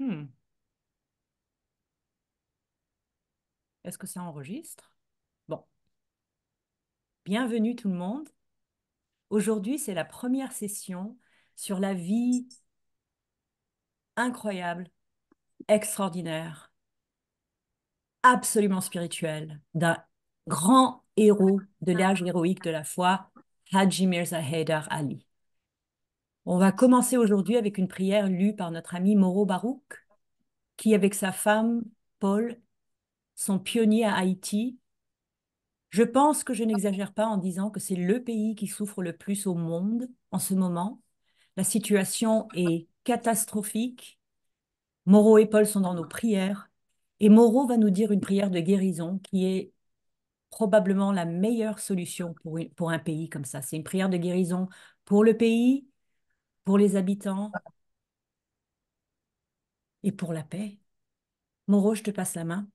Hmm. Est-ce que ça enregistre? Bon, bienvenue tout le monde. Aujourd'hui, c'est la première session sur la vie incroyable, extraordinaire, absolument spirituelle d'un grand héros de l'âge héroïque de la foi, Haji Mirza Ali. On va commencer aujourd'hui avec une prière lue par notre ami Moro Barouk, qui avec sa femme, Paul, sont pionniers à Haïti. Je pense que je n'exagère pas en disant que c'est le pays qui souffre le plus au monde en ce moment. La situation est catastrophique. Moreau et Paul sont dans nos prières. Et Moreau va nous dire une prière de guérison qui est probablement la meilleure solution pour, pour un pays comme ça. C'est une prière de guérison pour le pays, pour les habitants et pour la paix. Moreau, je te passe la main.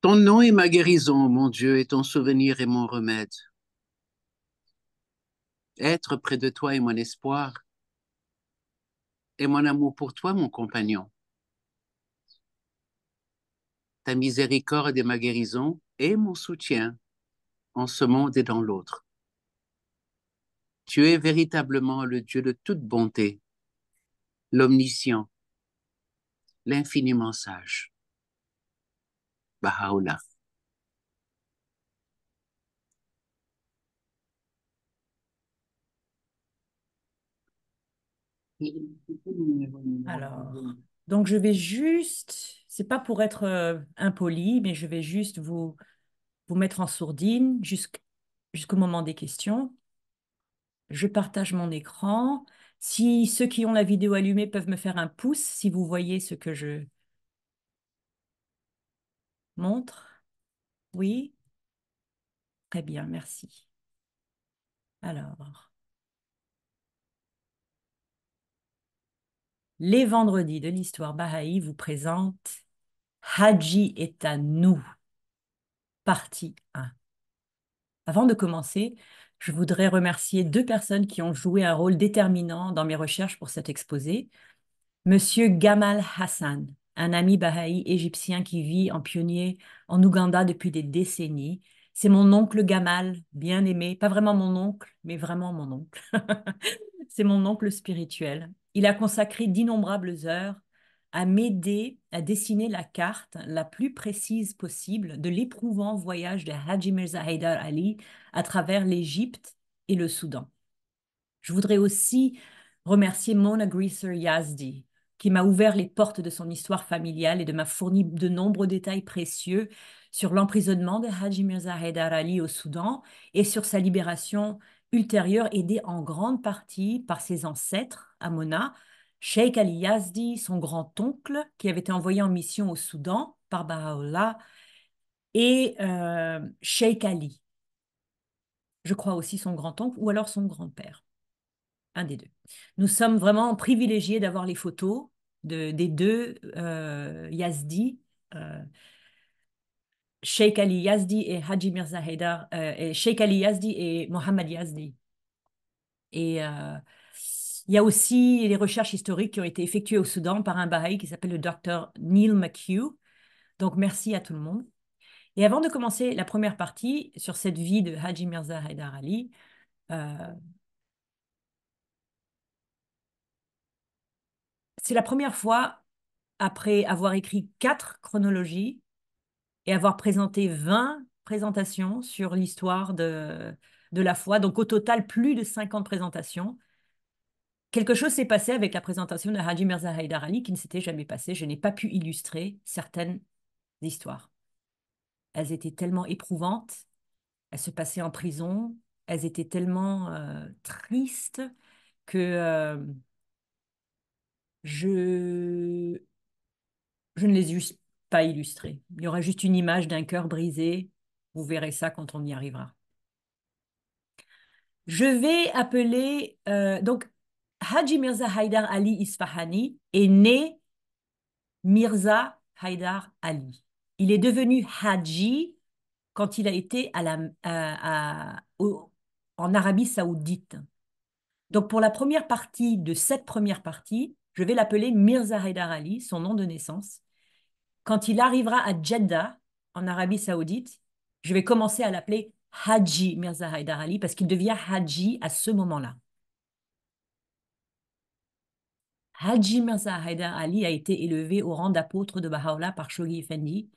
Ton nom est ma guérison, mon Dieu, et ton souvenir est mon remède. Être près de toi est mon espoir, et mon amour pour toi, mon compagnon. Ta miséricorde est ma guérison et mon soutien en ce monde et dans l'autre. Tu es véritablement le Dieu de toute bonté, l'omniscient, l'infiniment sage. Baha'u'llah. Alors, donc je vais juste, c'est pas pour être euh, impoli, mais je vais juste vous, vous mettre en sourdine jusqu'au moment des questions je partage mon écran. Si ceux qui ont la vidéo allumée peuvent me faire un pouce, si vous voyez ce que je montre. Oui. Très bien, merci. Alors. Les vendredis de l'histoire Baha'i vous présentent Haji est à nous, partie 1. Avant de commencer, je voudrais remercier deux personnes qui ont joué un rôle déterminant dans mes recherches pour cet exposé. Monsieur Gamal Hassan, un ami bahaï égyptien qui vit en pionnier en Ouganda depuis des décennies. C'est mon oncle Gamal, bien aimé, pas vraiment mon oncle, mais vraiment mon oncle. C'est mon oncle spirituel. Il a consacré d'innombrables heures à m'aider à dessiner la carte la plus précise possible de l'éprouvant voyage de Haji Mirza Ali à travers l'Égypte et le Soudan. Je voudrais aussi remercier Mona Greaser Yazdi, qui m'a ouvert les portes de son histoire familiale et de m'a fourni de nombreux détails précieux sur l'emprisonnement de Haji Mirza Ali au Soudan et sur sa libération ultérieure, aidée en grande partie par ses ancêtres, à Mona, Sheikh Ali Yazdi, son grand-oncle, qui avait été envoyé en mission au Soudan par Baha'u'llah et euh, Sheikh Ali, je crois aussi son grand-oncle, ou alors son grand-père, un des deux. Nous sommes vraiment privilégiés d'avoir les photos de, des deux euh, Yazdi, euh, Sheikh Ali Yazdi et Haji Mirza et Sheikh Ali Yazdi et Mohamed Yazdi. Et il y a aussi les recherches historiques qui ont été effectuées au Soudan par un bahaï qui s'appelle le docteur Neil McHugh. Donc, merci à tout le monde. Et avant de commencer la première partie sur cette vie de Haji Mirza Haidar Ali, euh, c'est la première fois, après avoir écrit quatre chronologies et avoir présenté 20 présentations sur l'histoire de, de la foi, donc au total plus de 50 présentations, quelque chose s'est passé avec la présentation de Haji Mirza Haïdar Ali qui ne s'était jamais passé. Je n'ai pas pu illustrer certaines histoires. Elles étaient tellement éprouvantes, elles se passaient en prison, elles étaient tellement euh, tristes que euh, je... je ne les ai pas illustrées. Il y aura juste une image d'un cœur brisé. Vous verrez ça quand on y arrivera. Je vais appeler, euh, donc Haji Mirza Haidar Ali Isfahani est né Mirza Haidar Ali. Il est devenu Haji quand il a été à la, en Arabie saoudite. Donc pour la première partie de cette première partie, je vais l'appeler Mirza Haidar Ali, son nom de naissance. Quand il arrivera à Jeddah, en Arabie saoudite, je vais commencer à l'appeler Haji Mirza Haidar Ali parce qu'il devient Haji à ce moment-là. Haji Mirza Ali a été élevé au rang d'apôtre de Baha'u'llah par Shoghi Effendi.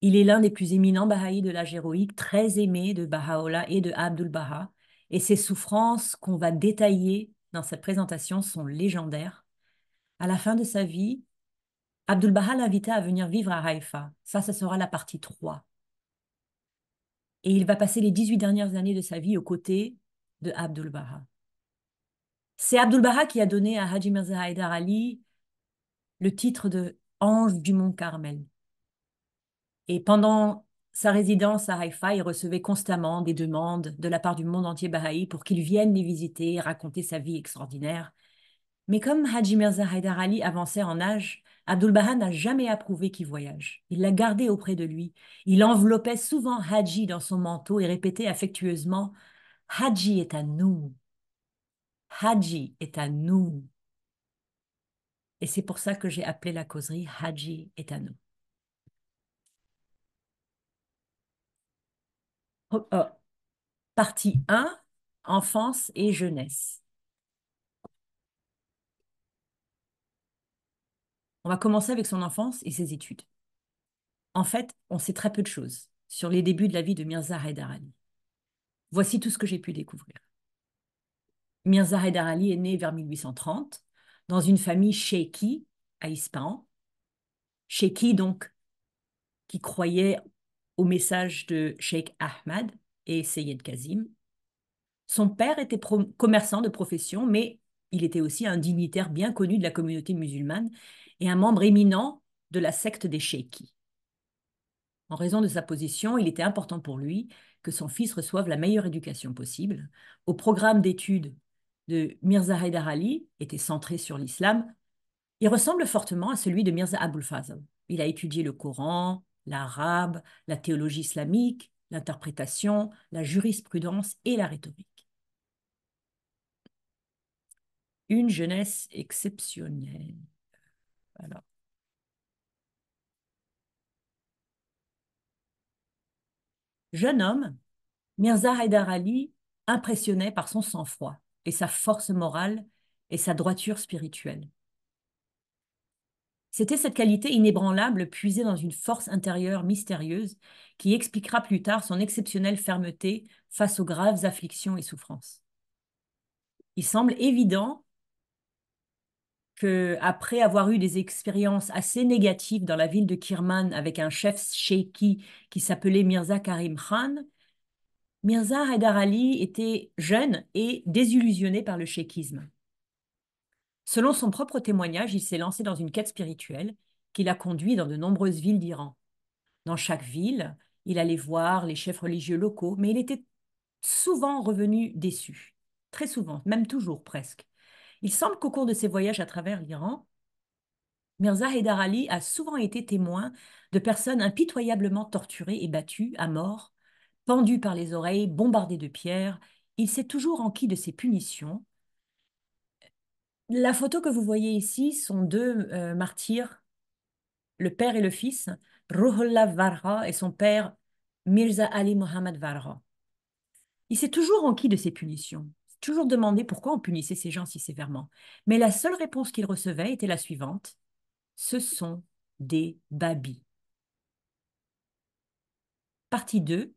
Il est l'un des plus éminents bahaïs de l'âge héroïque, très aimé de Baha'u'llah et de Abdul Baha. Et ses souffrances qu'on va détailler dans cette présentation sont légendaires. À la fin de sa vie, Abdul Baha l'invita à venir vivre à Haïfa. Ça, ce sera la partie 3. Et il va passer les 18 dernières années de sa vie aux côtés de Abdul Baha. C'est Abdu'l-Baha qui a donné à Haji Mirza Haïdar Ali le titre de ange du Mont Carmel. Et pendant sa résidence à Haïfa, il recevait constamment des demandes de la part du monde entier bahaï pour qu'il vienne les visiter et raconter sa vie extraordinaire. Mais comme Haji Mirza Haïdar Ali avançait en âge, Abdu'l-Baha n'a jamais approuvé qu'il voyage. Il l'a gardé auprès de lui. Il enveloppait souvent Haji dans son manteau et répétait affectueusement Haji est à nous. Haji est à nous. Et c'est pour ça que j'ai appelé la causerie Haji est à nous. Oh, oh. Partie 1, enfance et jeunesse. On va commencer avec son enfance et ses études. En fait, on sait très peu de choses sur les débuts de la vie de Mirza Darani. Voici tout ce que j'ai pu découvrir. Mirza Haider Ali est né vers 1830 dans une famille sheikhi à Ispahan. Sheikhi, donc, qui croyait au message de Sheikh Ahmad et Seyyed Kazim. Son père était commerçant de profession, mais il était aussi un dignitaire bien connu de la communauté musulmane et un membre éminent de la secte des Sheikhis. En raison de sa position, il était important pour lui que son fils reçoive la meilleure éducation possible. Au programme d'études de Mirza Haïdar Ali était centré sur l'islam, il ressemble fortement à celui de Mirza Abul Fazl. Il a étudié le Coran, l'arabe, la théologie islamique, l'interprétation, la jurisprudence et la rhétorique. Une jeunesse exceptionnelle. Jeune homme, Mirza Haïdar Ali impressionnait par son sang-froid, et sa force morale et sa droiture spirituelle. C'était cette qualité inébranlable puisée dans une force intérieure mystérieuse qui expliquera plus tard son exceptionnelle fermeté face aux graves afflictions et souffrances. Il semble évident que, après avoir eu des expériences assez négatives dans la ville de Kirman avec un chef sheikhi qui s'appelait Mirza Karim Khan, Mirza Haidar Ali était jeune et désillusionné par le chéquisme. Selon son propre témoignage, il s'est lancé dans une quête spirituelle qui l'a conduit dans de nombreuses villes d'Iran. Dans chaque ville, il allait voir les chefs religieux locaux, mais il était souvent revenu déçu, très souvent, même toujours presque. Il semble qu'au cours de ses voyages à travers l'Iran, Mirza Haidar Ali a souvent été témoin de personnes impitoyablement torturées et battues à mort pendu par les oreilles, bombardé de pierres, il s'est toujours enquis de ses punitions. La photo que vous voyez ici sont deux euh, martyrs, le père et le fils, Ruhullah Varra et son père Mirza Ali Mohammad Varra. Il s'est toujours enquis de ses punitions, toujours demandé pourquoi on punissait ces gens si sévèrement. Mais la seule réponse qu'il recevait était la suivante ce sont des babis. Partie 2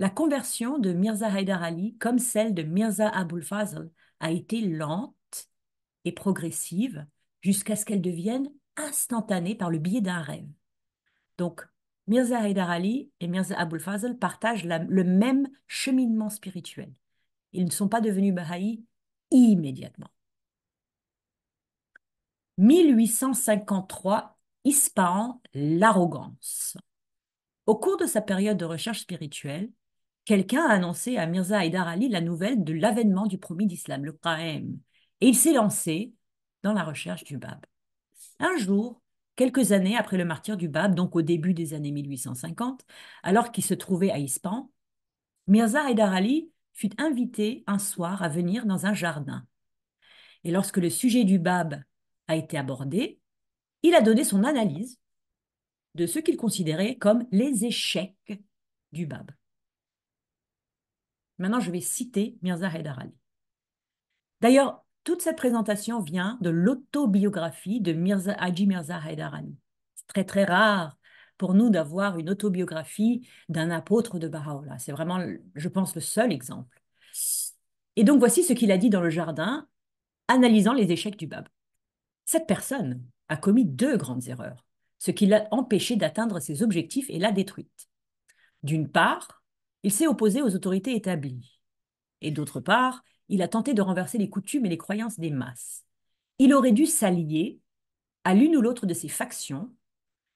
la conversion de Mirza Haidar Ali, comme celle de Mirza Abul Fazl, a été lente et progressive jusqu'à ce qu'elle devienne instantanée par le biais d'un rêve. Donc, Mirza Haidar Ali et Mirza Abul Fazl partagent le même cheminement spirituel. Ils ne sont pas devenus Bahaïs immédiatement. 1853, Ispahan, l'arrogance. Au cours de sa période de recherche spirituelle, quelqu'un a annoncé à Mirza Haidar Ali la nouvelle de l'avènement du promis d'islam, le Qa'em, et il s'est lancé dans la recherche du Bab. Un jour, quelques années après le martyr du Bab, donc au début des années 1850, alors qu'il se trouvait à Ispan, Mirza Haidar Ali fut invité un soir à venir dans un jardin. Et lorsque le sujet du Bab a été abordé, il a donné son analyse de ce qu'il considérait comme les échecs du Bab. Maintenant, je vais citer Mirza Haydar D'ailleurs, toute cette présentation vient de l'autobiographie de Mirza, Haji Mirza Haydar C'est très très rare pour nous d'avoir une autobiographie d'un apôtre de Baha'u'llah. C'est vraiment, je pense, le seul exemple. Et donc voici ce qu'il a dit dans le jardin, analysant les échecs du Bab. Cette personne a commis deux grandes erreurs, ce qui l'a empêché d'atteindre ses objectifs et l'a détruite. D'une part, il s'est opposé aux autorités établies. Et d'autre part, il a tenté de renverser les coutumes et les croyances des masses. Il aurait dû s'allier à l'une ou l'autre de ces factions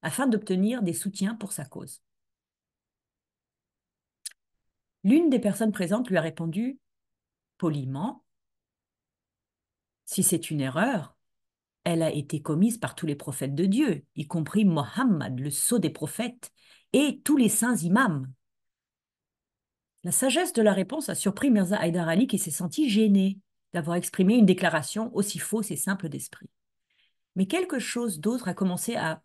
afin d'obtenir des soutiens pour sa cause. L'une des personnes présentes lui a répondu poliment Si c'est une erreur, elle a été commise par tous les prophètes de Dieu, y compris Mohammed, le sceau des prophètes, et tous les saints imams. La sagesse de la réponse a surpris Mirza Haïdar Ali qui s'est senti gêné d'avoir exprimé une déclaration aussi fausse et simple d'esprit. Mais quelque chose d'autre a commencé à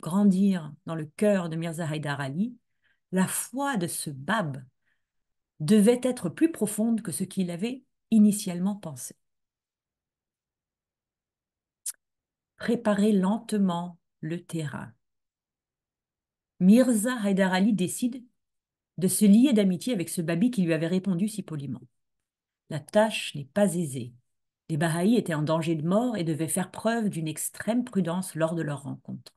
grandir dans le cœur de Mirza Haïdar Ali. La foi de ce Bab devait être plus profonde que ce qu'il avait initialement pensé. Préparez lentement le terrain. Mirza Haïdar Ali décide de se lier d'amitié avec ce Babi qui lui avait répondu si poliment. La tâche n'est pas aisée. Les Bahaïs étaient en danger de mort et devaient faire preuve d'une extrême prudence lors de leur rencontre.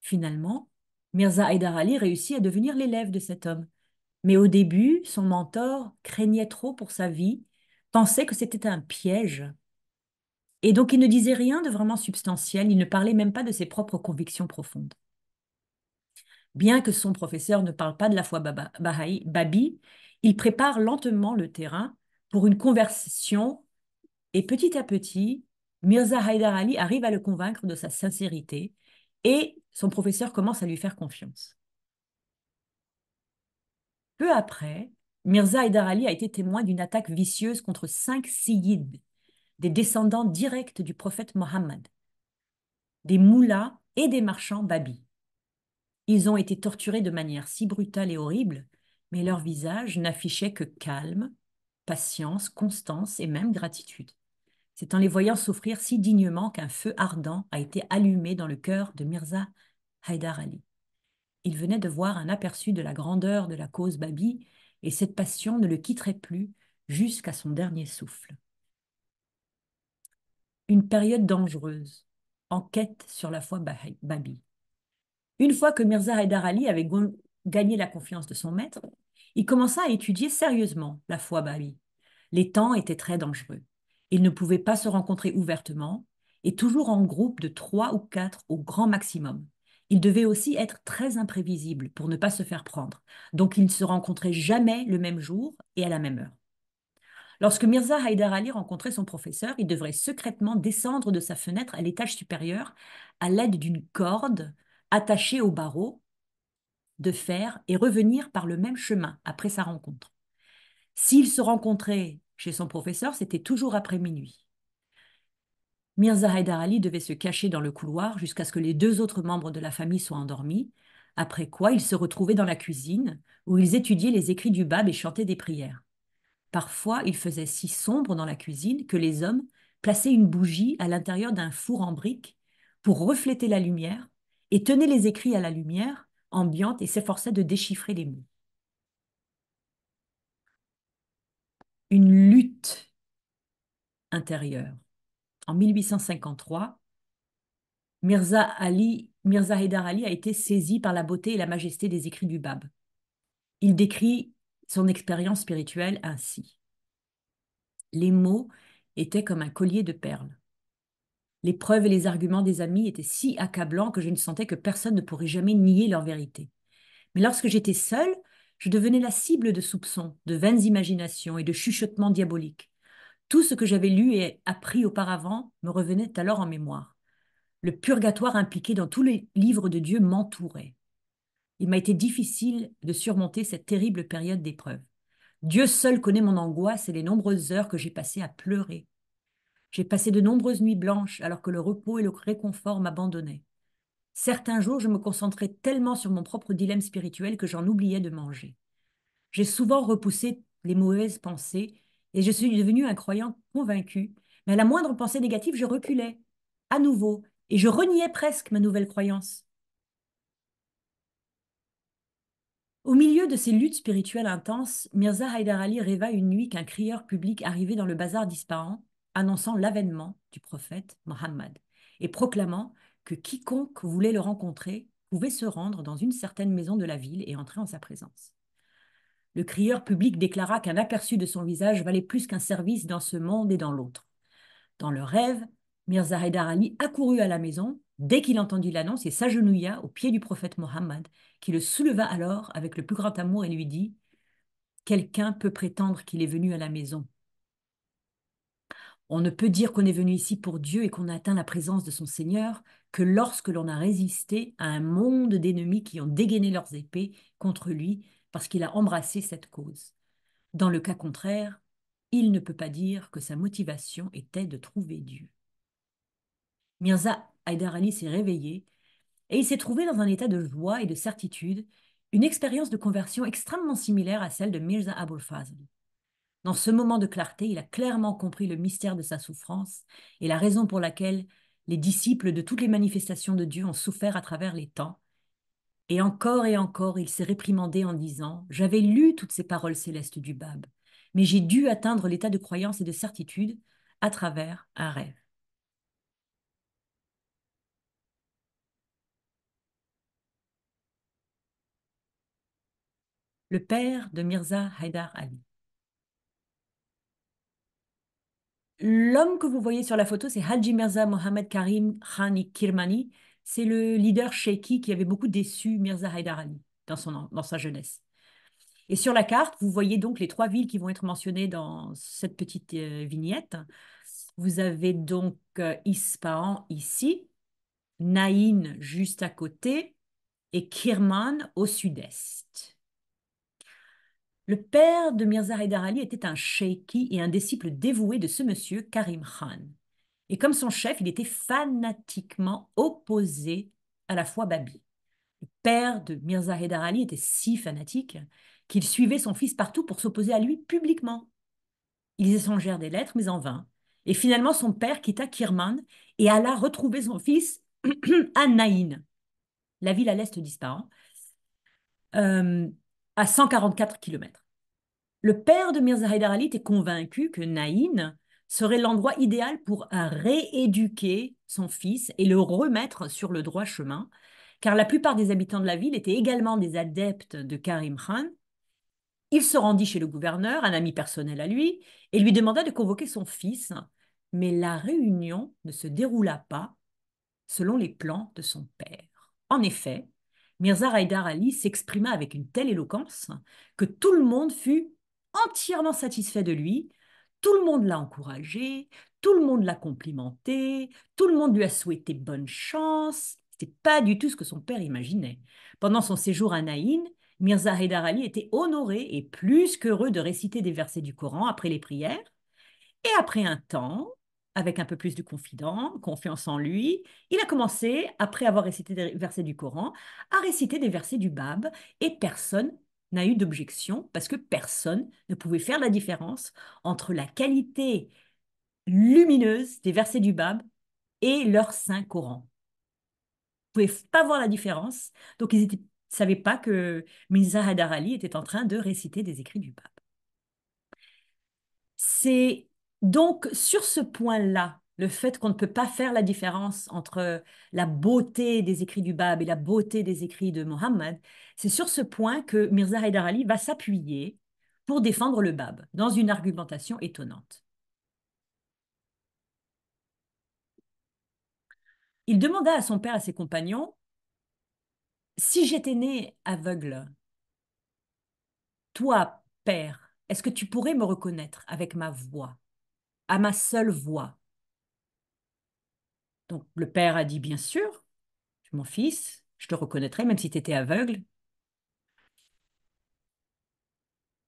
Finalement, Mirza Haïdar Ali réussit à devenir l'élève de cet homme. Mais au début, son mentor craignait trop pour sa vie, pensait que c'était un piège. Et donc il ne disait rien de vraiment substantiel, il ne parlait même pas de ses propres convictions profondes. Bien que son professeur ne parle pas de la foi babi, il prépare lentement le terrain pour une conversation et petit à petit, Mirza Haïdar Ali arrive à le convaincre de sa sincérité et son professeur commence à lui faire confiance. Peu après, Mirza Haïdar Ali a été témoin d'une attaque vicieuse contre cinq siyid, des descendants directs du prophète Mohammed, des moulas et des marchands babi. Ils ont été torturés de manière si brutale et horrible, mais leur visage n'affichait que calme, patience, constance et même gratitude. C'est en les voyant souffrir si dignement qu'un feu ardent a été allumé dans le cœur de Mirza Haydar Ali. Il venait de voir un aperçu de la grandeur de la cause Babi, et cette passion ne le quitterait plus jusqu'à son dernier souffle. Une période dangereuse, enquête sur la foi Babi. Une fois que Mirza Haïdar Ali avait gagné la confiance de son maître, il commença à étudier sérieusement la foi babi. Les temps étaient très dangereux. Ils ne pouvaient pas se rencontrer ouvertement et toujours en groupe de trois ou quatre au grand maximum. Ils devaient aussi être très imprévisible pour ne pas se faire prendre, donc ils ne se rencontraient jamais le même jour et à la même heure. Lorsque Mirza Haïdar Ali rencontrait son professeur, il devrait secrètement descendre de sa fenêtre à l'étage supérieur à l'aide d'une corde attaché au barreau, de faire et revenir par le même chemin après sa rencontre. S'il se rencontrait chez son professeur, c'était toujours après minuit. Mirza Haidar Ali devait se cacher dans le couloir jusqu'à ce que les deux autres membres de la famille soient endormis, après quoi ils se retrouvaient dans la cuisine, où ils étudiaient les écrits du Bab et chantaient des prières. Parfois, il faisait si sombre dans la cuisine que les hommes plaçaient une bougie à l'intérieur d'un four en briques pour refléter la lumière et tenait les écrits à la lumière ambiante et s'efforçait de déchiffrer les mots. Une lutte intérieure. En 1853, Mirza, Ali, Mirza Ali a été saisi par la beauté et la majesté des écrits du Bab. Il décrit son expérience spirituelle ainsi. Les mots étaient comme un collier de perles. Les preuves et les arguments des amis étaient si accablants que je ne sentais que personne ne pourrait jamais nier leur vérité. Mais lorsque j'étais seule, je devenais la cible de soupçons, de vaines imaginations et de chuchotements diaboliques. Tout ce que j'avais lu et appris auparavant me revenait alors en mémoire. Le purgatoire impliqué dans tous les livres de Dieu m'entourait. Il m'a été difficile de surmonter cette terrible période d'épreuve. Dieu seul connaît mon angoisse et les nombreuses heures que j'ai passées à pleurer, j'ai passé de nombreuses nuits blanches alors que le repos et le réconfort m'abandonnaient. Certains jours, je me concentrais tellement sur mon propre dilemme spirituel que j'en oubliais de manger. J'ai souvent repoussé les mauvaises pensées et je suis devenue un croyant convaincu, mais à la moindre pensée négative, je reculais, à nouveau, et je reniais presque ma nouvelle croyance. Au milieu de ces luttes spirituelles intenses, Mirza Haïdar Ali rêva une nuit qu'un crieur public arrivait dans le bazar disparant annonçant l'avènement du prophète Mohammed et proclamant que quiconque voulait le rencontrer pouvait se rendre dans une certaine maison de la ville et entrer en sa présence. Le crieur public déclara qu'un aperçu de son visage valait plus qu'un service dans ce monde et dans l'autre. Dans le rêve, Mirza Haydar Ali accourut à la maison dès qu'il entendit l'annonce et s'agenouilla aux pieds du prophète Mohammed, qui le souleva alors avec le plus grand amour et lui dit Quelqu'un peut prétendre qu'il est venu à la maison, on ne peut dire qu'on est venu ici pour Dieu et qu'on a atteint la présence de son Seigneur que lorsque l'on a résisté à un monde d'ennemis qui ont dégainé leurs épées contre lui parce qu'il a embrassé cette cause. Dans le cas contraire, il ne peut pas dire que sa motivation était de trouver Dieu. Mirza Haider Ali s'est réveillé et il s'est trouvé dans un état de joie et de certitude, une expérience de conversion extrêmement similaire à celle de Mirza Abul dans ce moment de clarté, il a clairement compris le mystère de sa souffrance et la raison pour laquelle les disciples de toutes les manifestations de Dieu ont souffert à travers les temps. Et encore et encore, il s'est réprimandé en disant J'avais lu toutes ces paroles célestes du Bab, mais j'ai dû atteindre l'état de croyance et de certitude à travers un rêve. Le père de Mirza Haidar Ali. L'homme que vous voyez sur la photo, c'est Haji Mirza Mohamed Karim Khani Kirmani. C'est le leader sheikhi qui avait beaucoup déçu Mirza Haidarani dans, sa jeunesse. Et sur la carte, vous voyez donc les trois villes qui vont être mentionnées dans cette petite euh, vignette. Vous avez donc euh, Ispahan ici, Naïn juste à côté et Kirman au sud-est. Le père de Mirza Haydar Ali était un sheikhi et un disciple dévoué de ce monsieur Karim Khan. Et comme son chef, il était fanatiquement opposé à la foi babi. Le père de Mirza Haydar Ali était si fanatique qu'il suivait son fils partout pour s'opposer à lui publiquement. Ils échangèrent des lettres, mais en vain. Et finalement, son père quitta Kirman et alla retrouver son fils à Naïn, la ville à l'est d'Ispahan. Euh, à 144 km. Le père de Mirza Haider Ali était convaincu que Naïn serait l'endroit idéal pour rééduquer son fils et le remettre sur le droit chemin, car la plupart des habitants de la ville étaient également des adeptes de Karim Khan. Il se rendit chez le gouverneur, un ami personnel à lui, et lui demanda de convoquer son fils, mais la réunion ne se déroula pas selon les plans de son père. En effet, Mirza Haïdar Ali s'exprima avec une telle éloquence que tout le monde fut entièrement satisfait de lui, tout le monde l'a encouragé, tout le monde l'a complimenté, tout le monde lui a souhaité bonne chance. ce n'était pas du tout ce que son père imaginait. Pendant son séjour à Naïn, Mirza Haïdar Ali était honoré et plus qu'heureux de réciter des versets du Coran après les prières. Et après un temps, avec un peu plus de confident, confiance en lui, il a commencé, après avoir récité des versets du Coran, à réciter des versets du Bab, et personne n'a eu d'objection, parce que personne ne pouvait faire la différence entre la qualité lumineuse des versets du Bab et leur Saint Coran. Ils ne pouvaient pas voir la différence, donc ils ne savaient pas que Mirza Hadar Ali était en train de réciter des écrits du Bab. C'est donc, sur ce point-là, le fait qu'on ne peut pas faire la différence entre la beauté des écrits du Bab et la beauté des écrits de Mohammed, c'est sur ce point que Mirza Haydar Ali va s'appuyer pour défendre le Bab, dans une argumentation étonnante. Il demanda à son père, à ses compagnons, Si j'étais né aveugle, toi, père, est-ce que tu pourrais me reconnaître avec ma voix à ma seule voix. Donc le père a dit, bien sûr, mon fils, je te reconnaîtrai même si tu étais aveugle.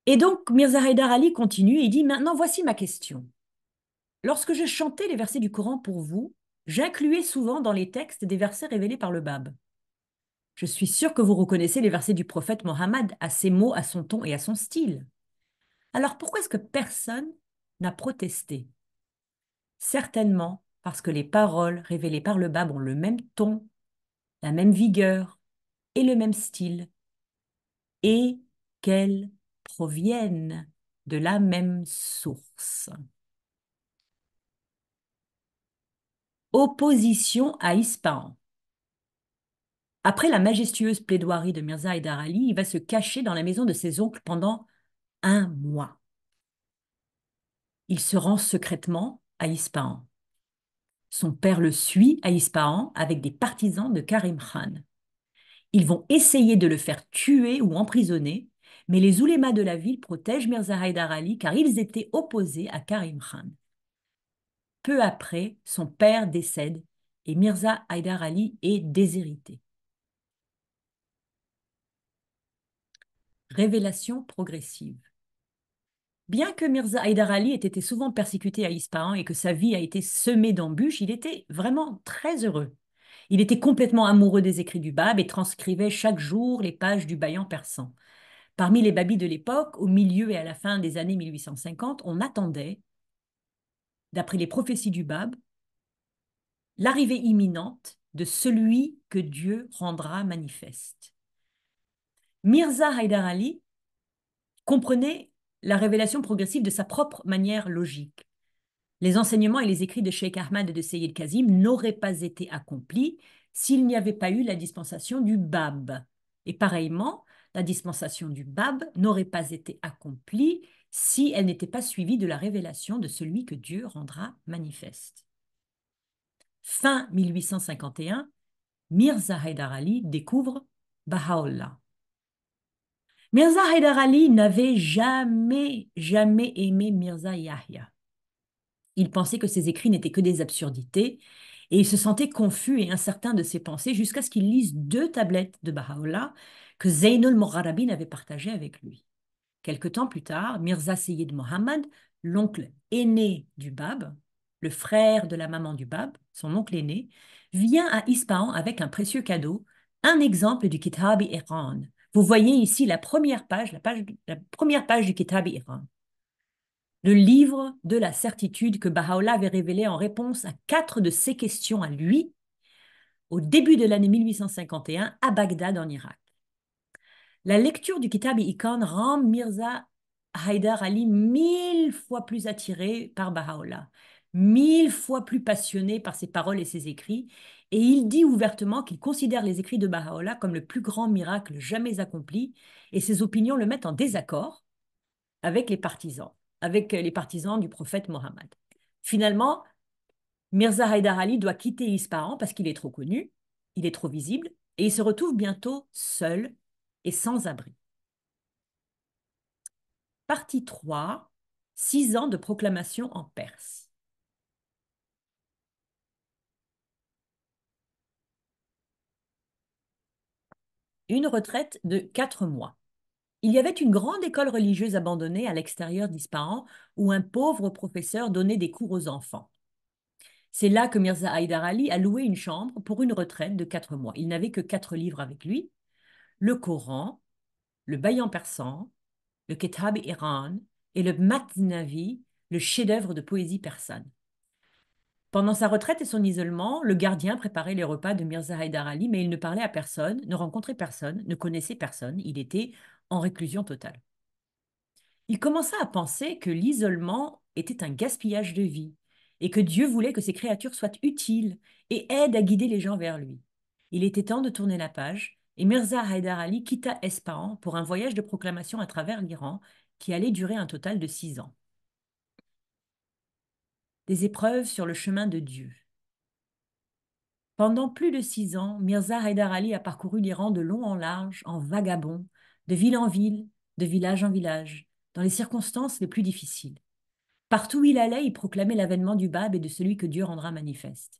Et donc Mirza Ali continue et dit, maintenant voici ma question. Lorsque je chantais les versets du Coran pour vous, j'incluais souvent dans les textes des versets révélés par le Bab. Je suis sûr que vous reconnaissez les versets du prophète Mohammed à ses mots, à son ton et à son style. Alors pourquoi est-ce que personne n'a protesté. Certainement parce que les paroles révélées par le bab ont le même ton, la même vigueur et le même style, et qu'elles proviennent de la même source. Opposition à Ispahan. Après la majestueuse plaidoirie de Mirza et d'Arali, il va se cacher dans la maison de ses oncles pendant un mois il se rend secrètement à Ispahan. Son père le suit à Ispahan avec des partisans de Karim Khan. Ils vont essayer de le faire tuer ou emprisonner, mais les oulémas de la ville protègent Mirza Haïdar Ali car ils étaient opposés à Karim Khan. Peu après, son père décède et Mirza Haïdar Ali est déshérité. Révélation progressive. Bien que Mirza Haydar Ali ait été souvent persécuté à Ispahan et que sa vie a été semée d'embûches, il était vraiment très heureux. Il était complètement amoureux des écrits du Bab et transcrivait chaque jour les pages du Bayan persan. Parmi les babis de l'époque, au milieu et à la fin des années 1850, on attendait, d'après les prophéties du Bab, l'arrivée imminente de celui que Dieu rendra manifeste. Mirza Haydar Ali comprenait la révélation progressive de sa propre manière logique. Les enseignements et les écrits de Sheikh Ahmad et de Sayyid Kazim n'auraient pas été accomplis s'il n'y avait pas eu la dispensation du Bab. Et pareillement, la dispensation du Bab n'aurait pas été accomplie si elle n'était pas suivie de la révélation de celui que Dieu rendra manifeste. Fin 1851, Mirza Haidar Ali découvre Baha'u'llah. Mirza Haidar Ali n'avait jamais, jamais aimé Mirza Yahya. Il pensait que ses écrits n'étaient que des absurdités et il se sentait confus et incertain de ses pensées jusqu'à ce qu'il lise deux tablettes de Baha'u'llah que Zainul Mogharabi avait partagées avec lui. Quelque temps plus tard, Mirza Seyyid Muhammad, l'oncle aîné du Bab, le frère de la maman du Bab, son oncle aîné, vient à Ispahan avec un précieux cadeau, un exemple du Kitab Iran, vous voyez ici la première page, la, page, la première page du Kitab Iran, le livre de la certitude que Baha'u'llah avait révélé en réponse à quatre de ses questions à lui au début de l'année 1851 à Bagdad en Irak. La lecture du Kitab Iqan rend Mirza Haïdar Ali mille fois plus attiré par Baha'u'llah, mille fois plus passionné par ses paroles et ses écrits, et il dit ouvertement qu'il considère les écrits de Baha'u'llah comme le plus grand miracle jamais accompli, et ses opinions le mettent en désaccord avec les partisans, avec les partisans du prophète Mohammed. Finalement, Mirza Haïdar Ali doit quitter Ispahan parce qu'il est trop connu, il est trop visible, et il se retrouve bientôt seul et sans abri. Partie 3, six ans de proclamation en Perse. une retraite de quatre mois. Il y avait une grande école religieuse abandonnée à l'extérieur d'Ispahan où un pauvre professeur donnait des cours aux enfants. C'est là que Mirza Haïdar Ali a loué une chambre pour une retraite de quatre mois. Il n'avait que quatre livres avec lui le Coran, le Bayan persan, le Ketab Iran et le Matnavi, le chef-d'œuvre de poésie persane. Pendant sa retraite et son isolement, le gardien préparait les repas de Mirza Haïdar Ali, mais il ne parlait à personne, ne rencontrait personne, ne connaissait personne. Il était en réclusion totale. Il commença à penser que l'isolement était un gaspillage de vie et que Dieu voulait que ses créatures soient utiles et aident à guider les gens vers lui. Il était temps de tourner la page et Mirza Haïdar Ali quitta Espahan pour un voyage de proclamation à travers l'Iran qui allait durer un total de six ans des épreuves sur le chemin de Dieu. Pendant plus de six ans, Mirza Haidar Ali a parcouru l'Iran de long en large, en vagabond, de ville en ville, de village en village, dans les circonstances les plus difficiles. Partout où il allait, il proclamait l'avènement du Bab et de celui que Dieu rendra manifeste.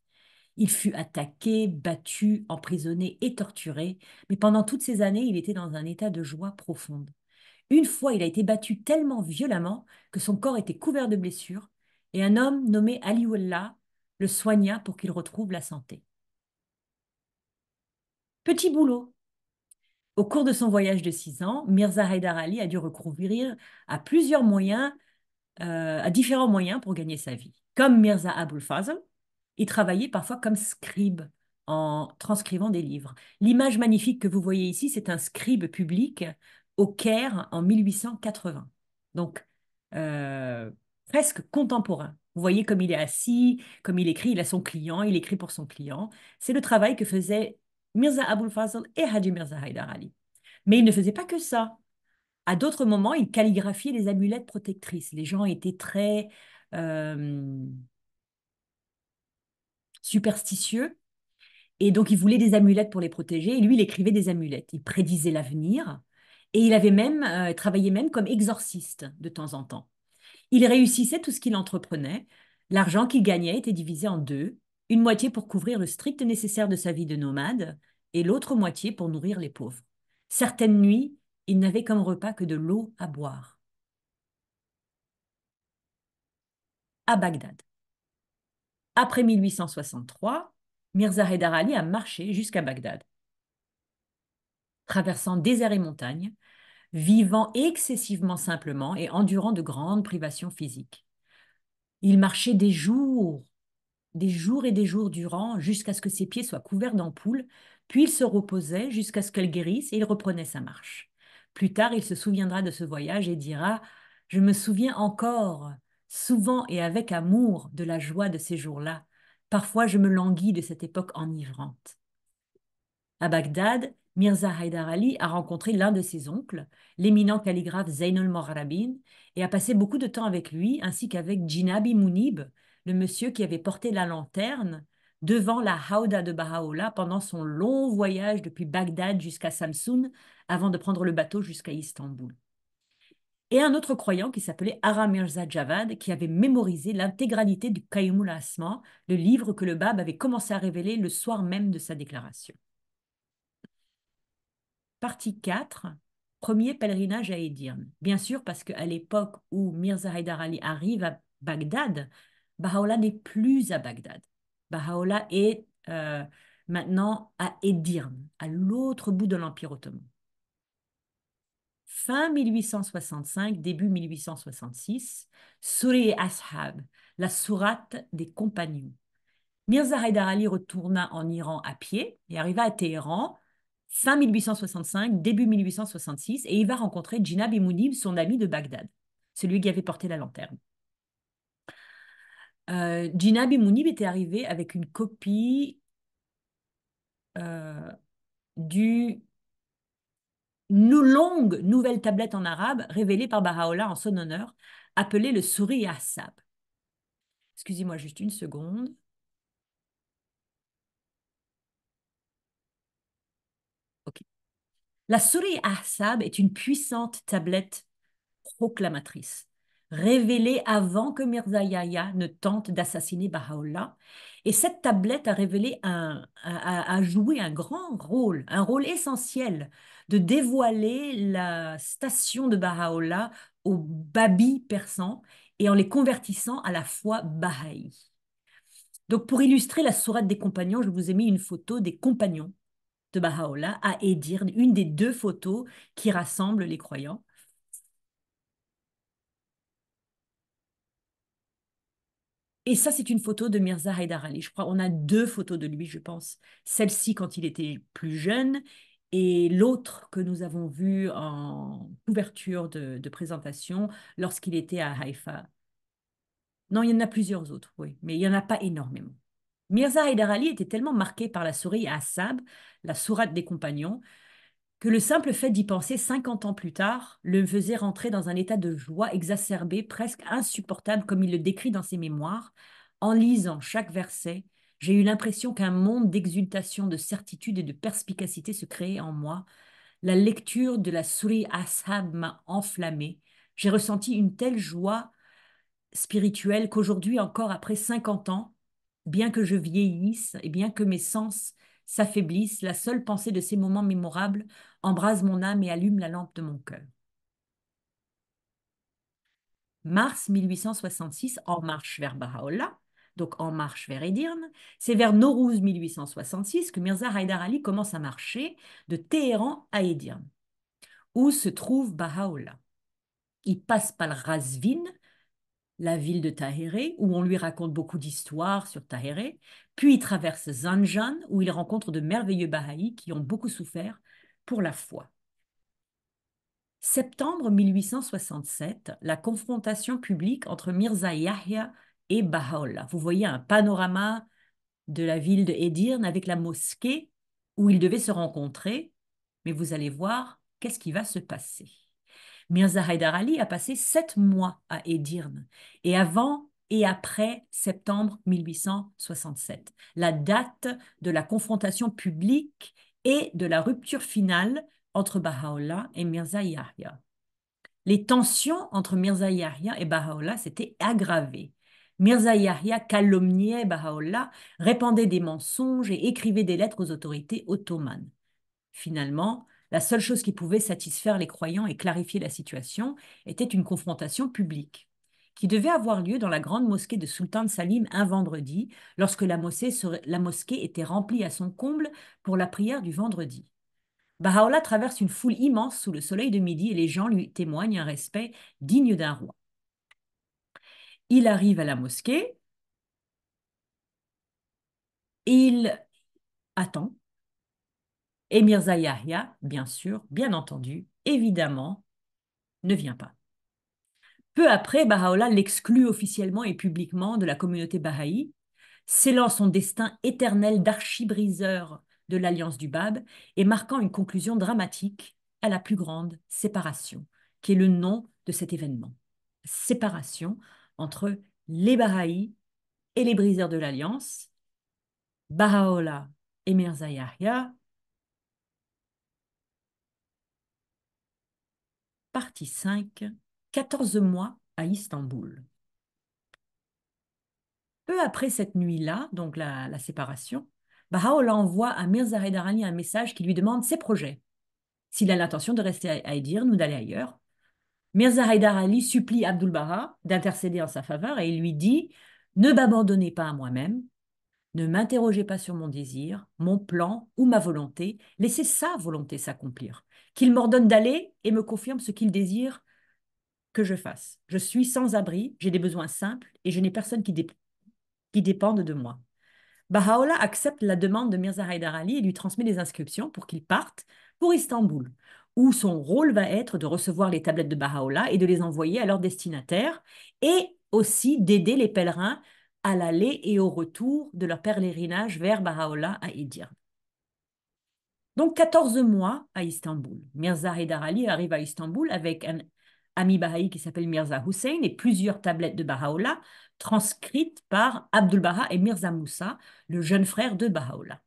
Il fut attaqué, battu, emprisonné et torturé, mais pendant toutes ces années, il était dans un état de joie profonde. Une fois, il a été battu tellement violemment que son corps était couvert de blessures, et un homme nommé Aliullah le soigna pour qu'il retrouve la santé. Petit boulot. Au cours de son voyage de six ans, Mirza Haidar Ali a dû recourir à plusieurs moyens, euh, à différents moyens pour gagner sa vie. Comme Mirza Abul Fazl, il travaillait parfois comme scribe en transcrivant des livres. L'image magnifique que vous voyez ici, c'est un scribe public au Caire en 1880. Donc, euh, presque contemporain. Vous voyez comme il est assis, comme il écrit, il a son client, il écrit pour son client. C'est le travail que faisaient Mirza Abul Fazl et Haji Mirza Haïdar Ali. Mais il ne faisait pas que ça. À d'autres moments, il calligraphiait les amulettes protectrices. Les gens étaient très euh, superstitieux et donc il voulait des amulettes pour les protéger. Et lui, il écrivait des amulettes. Il prédisait l'avenir et il avait même euh, travaillé même comme exorciste de temps en temps. Il réussissait tout ce qu'il entreprenait. L'argent qu'il gagnait était divisé en deux, une moitié pour couvrir le strict nécessaire de sa vie de nomade et l'autre moitié pour nourrir les pauvres. Certaines nuits, il n'avait comme repas que de l'eau à boire. À Bagdad. Après 1863, Mirza Haydar a marché jusqu'à Bagdad. Traversant désert et montagne, vivant excessivement simplement et endurant de grandes privations physiques. Il marchait des jours, des jours et des jours durant, jusqu'à ce que ses pieds soient couverts d'ampoules, puis il se reposait jusqu'à ce qu'elle guérisse et il reprenait sa marche. Plus tard, il se souviendra de ce voyage et dira Je me souviens encore, souvent et avec amour, de la joie de ces jours-là. Parfois, je me languis de cette époque enivrante. À Bagdad, Mirza Haydar Ali a rencontré l'un de ses oncles, l'éminent calligraphe Zainul Morarabin, et a passé beaucoup de temps avec lui, ainsi qu'avec Jinabi Mounib, le monsieur qui avait porté la lanterne devant la Hauda de Baha'u'llah pendant son long voyage depuis Bagdad jusqu'à Samsun, avant de prendre le bateau jusqu'à Istanbul. Et un autre croyant qui s'appelait Aramirza Mirza Javad, qui avait mémorisé l'intégralité du Kayumul Asma, le livre que le Bab avait commencé à révéler le soir même de sa déclaration. Partie 4, premier pèlerinage à Edirne. Bien sûr, parce qu'à l'époque où Mirza Haydar Ali arrive à Bagdad, Baha'u'llah n'est plus à Bagdad. Baha'u'llah est euh, maintenant à Edirne, à l'autre bout de l'Empire ottoman. Fin 1865, début 1866, Surah Ashab, la sourate des compagnons. Mirza Haydar Ali retourna en Iran à pied et arriva à Téhéran fin 1865, début 1866, et il va rencontrer Gina Bimounib, son ami de Bagdad, celui qui avait porté la lanterne. Euh, Gina Bimounib était arrivé avec une copie euh, du long longue nouvelle tablette en arabe révélée par Baraola en son honneur, appelée le souris Assab. Excusez-moi juste une seconde. La Sourate Ahsab est une puissante tablette proclamatrice, révélée avant que Mirza Yahya ne tente d'assassiner Baha'u'llah. Et cette tablette a révélé un, a, a joué un grand rôle, un rôle essentiel de dévoiler la station de Baha'u'llah aux Babis persans et en les convertissant à la foi Baha'i. Donc pour illustrer la sourate des compagnons, je vous ai mis une photo des compagnons de Baha'u'llah à Edir, une des deux photos qui rassemblent les croyants. Et ça, c'est une photo de Mirza Haidar Ali. Je crois on a deux photos de lui, je pense. Celle-ci quand il était plus jeune et l'autre que nous avons vu en couverture de, de présentation lorsqu'il était à Haïfa. Non, il y en a plusieurs autres, oui, mais il n'y en a pas énormément. Mirza Haïdar Ali était tellement marqué par la souris Assab, la sourate des compagnons, que le simple fait d'y penser 50 ans plus tard le faisait rentrer dans un état de joie exacerbée, presque insupportable, comme il le décrit dans ses mémoires. En lisant chaque verset, j'ai eu l'impression qu'un monde d'exultation, de certitude et de perspicacité se créait en moi. La lecture de la souris Assab m'a enflammé. J'ai ressenti une telle joie spirituelle qu'aujourd'hui encore, après 50 ans, bien que je vieillisse et bien que mes sens s'affaiblissent, la seule pensée de ces moments mémorables embrase mon âme et allume la lampe de mon cœur. Mars 1866, en marche vers Baha'u'llah, donc en marche vers Edirne, c'est vers Nowruz 1866 que Mirza Haïdar Ali commence à marcher de Téhéran à Edirne, où se trouve Baha'u'llah. Il passe par le Razvin, la ville de Tahéré, où on lui raconte beaucoup d'histoires sur Tahéré. Puis il traverse Zanjan, où il rencontre de merveilleux Bahaïs qui ont beaucoup souffert pour la foi. Septembre 1867, la confrontation publique entre Mirza Yahya et Baha'u'llah. Vous voyez un panorama de la ville de Edirne avec la mosquée où ils devaient se rencontrer, mais vous allez voir qu'est-ce qui va se passer. Mirza Haydar Ali a passé sept mois à Edirne, et avant et après septembre 1867, la date de la confrontation publique et de la rupture finale entre Baha'u'llah et Mirza Yahya. Les tensions entre Mirza Yahya et Baha'u'llah s'étaient aggravées. Mirza Yahya calomniait Baha'u'llah, répandait des mensonges et écrivait des lettres aux autorités ottomanes. Finalement, la seule chose qui pouvait satisfaire les croyants et clarifier la situation était une confrontation publique qui devait avoir lieu dans la grande mosquée de Sultan Salim un vendredi, lorsque la mosquée, était remplie à son comble pour la prière du vendredi. Baha'u'llah traverse une foule immense sous le soleil de midi et les gens lui témoignent un respect digne d'un roi. Il arrive à la mosquée, il attend et Mirza Yahya, bien sûr, bien entendu, évidemment, ne vient pas. Peu après, Baha'u'llah l'exclut officiellement et publiquement de la communauté Baha'i, scellant son destin éternel d'archibriseur de l'alliance du Bab et marquant une conclusion dramatique à la plus grande séparation, qui est le nom de cet événement. Séparation entre les Baha'i et les briseurs de l'alliance, Baha'u'llah et Mirza Yahya, partie 5, 14 mois à Istanbul. Peu après cette nuit-là, donc la, séparation, Bahá'u'lláh envoie à Mirza Haydar Ali un message qui lui demande ses projets, s'il a l'intention de rester à Edirne ou d'aller ailleurs. Mirza Haydar Ali supplie Abdul Baha d'intercéder en sa faveur et il lui dit Ne m'abandonnez pas à moi-même, ne m'interrogez pas sur mon désir, mon plan ou ma volonté, laissez sa volonté s'accomplir. Qu'il m'ordonne d'aller et me confirme ce qu'il désire que je fasse. Je suis sans abri, j'ai des besoins simples et je n'ai personne qui, dépende de moi. Baha'u'llah accepte la demande de Mirza Haïdar Ali et lui transmet des inscriptions pour qu'il parte pour Istanbul, où son rôle va être de recevoir les tablettes de Baha'u'llah et de les envoyer à leur destinataire et aussi d'aider les pèlerins à l'aller et au retour de leur pèlerinage vers Bahá'u'lláh à Idir Donc 14 mois à Istanbul. Mirza Haydar Ali arrive à Istanbul avec un ami Baha'i qui s'appelle Mirza Hussein et plusieurs tablettes de Bahá'u'lláh transcrites par Abdul Baha et Mirza Moussa, le jeune frère de Bahá'u'lláh.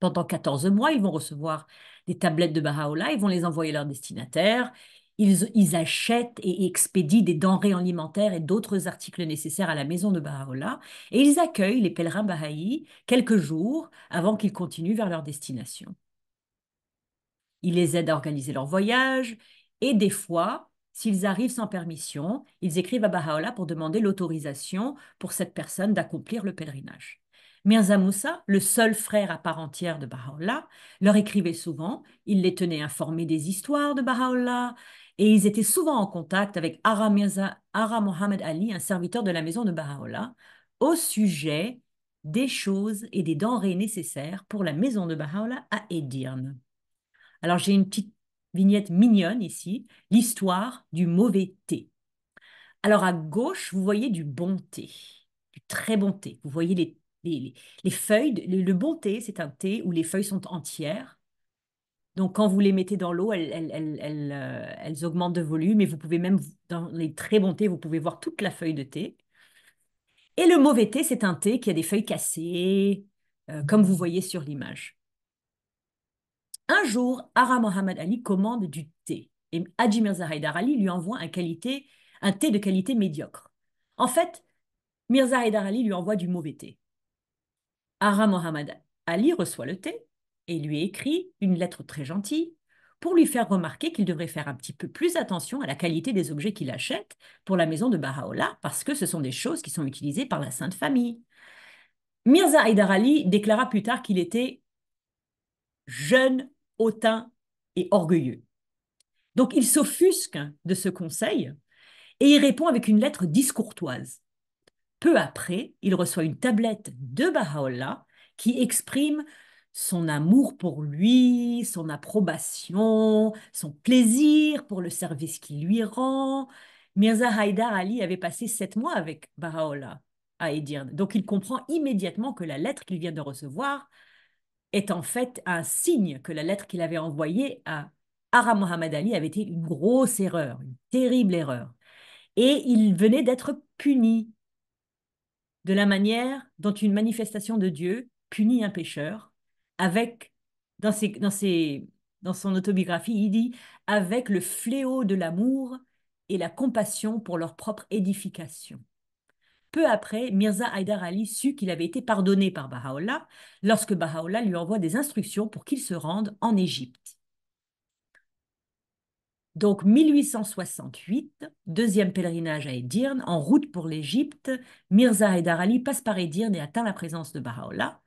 Pendant 14 mois, ils vont recevoir des tablettes de Bahá'u'lláh, ils vont les envoyer à leurs destinataires, ils, achètent et expédient des denrées alimentaires et d'autres articles nécessaires à la maison de Baha'u'llah et ils accueillent les pèlerins Baha'i quelques jours avant qu'ils continuent vers leur destination. Ils les aident à organiser leur voyage et des fois, s'ils arrivent sans permission, ils écrivent à Baha'u'llah pour demander l'autorisation pour cette personne d'accomplir le pèlerinage. Mirza Moussa, le seul frère à part entière de Baha'u'llah, leur écrivait souvent, il les tenait informés des histoires de Baha'u'llah, et ils étaient souvent en contact avec Ara, Mohamed Ali, un serviteur de la maison de Baha'u'llah, au sujet des choses et des denrées nécessaires pour la maison de Baha'u'llah à Edirne. Alors j'ai une petite vignette mignonne ici, l'histoire du mauvais thé. Alors à gauche, vous voyez du bon thé, du très bon thé. Vous voyez les, feuilles, le bon thé, c'est un thé où les feuilles sont entières. Donc, quand vous les mettez dans l'eau, euh, elles, augmentent de volume et vous pouvez même, dans les très bons thés, vous pouvez voir toute la feuille de thé. Et le mauvais thé, c'est un thé qui a des feuilles cassées, euh, comme vous voyez sur l'image. Un jour, Ara Mohammad Ali commande du thé et Haji Mirza Haidar Ali lui envoie un, qualité, un thé de qualité médiocre. En fait, Mirza Haidar Ali lui envoie du mauvais thé. Ara Mohammad Ali reçoit le thé et lui écrit une lettre très gentille pour lui faire remarquer qu'il devrait faire un petit peu plus attention à la qualité des objets qu'il achète pour la maison de Baha'u'llah parce que ce sont des choses qui sont utilisées par la Sainte Famille. Mirza Haïdar Ali déclara plus tard qu'il était jeune, hautain et orgueilleux. Donc il s'offusque de ce conseil et il répond avec une lettre discourtoise. Peu après, il reçoit une tablette de Baha'u'llah qui exprime son amour pour lui, son approbation, son plaisir pour le service qu'il lui rend. Mirza Haïdar Ali avait passé sept mois avec Baha'u'llah à Edirne, donc il comprend immédiatement que la lettre qu'il vient de recevoir est en fait un signe que la lettre qu'il avait envoyée à Ara Mohamed Ali avait été une grosse erreur, une terrible erreur. Et il venait d'être puni de la manière dont une manifestation de Dieu punit un pécheur avec, dans, dans son autobiographie, il dit avec le fléau de l'amour et la compassion pour leur propre édification. Peu après, Mirza Haïdar Ali sut qu'il avait été pardonné par Baha'u'llah lorsque Baha'u'llah lui envoie des instructions pour qu'il se rende en Égypte. Donc 1868, deuxième pèlerinage à Edirne, en route pour l'Égypte, Mirza Haïdar Ali passe par Edirne et atteint la présence de Baha'u'llah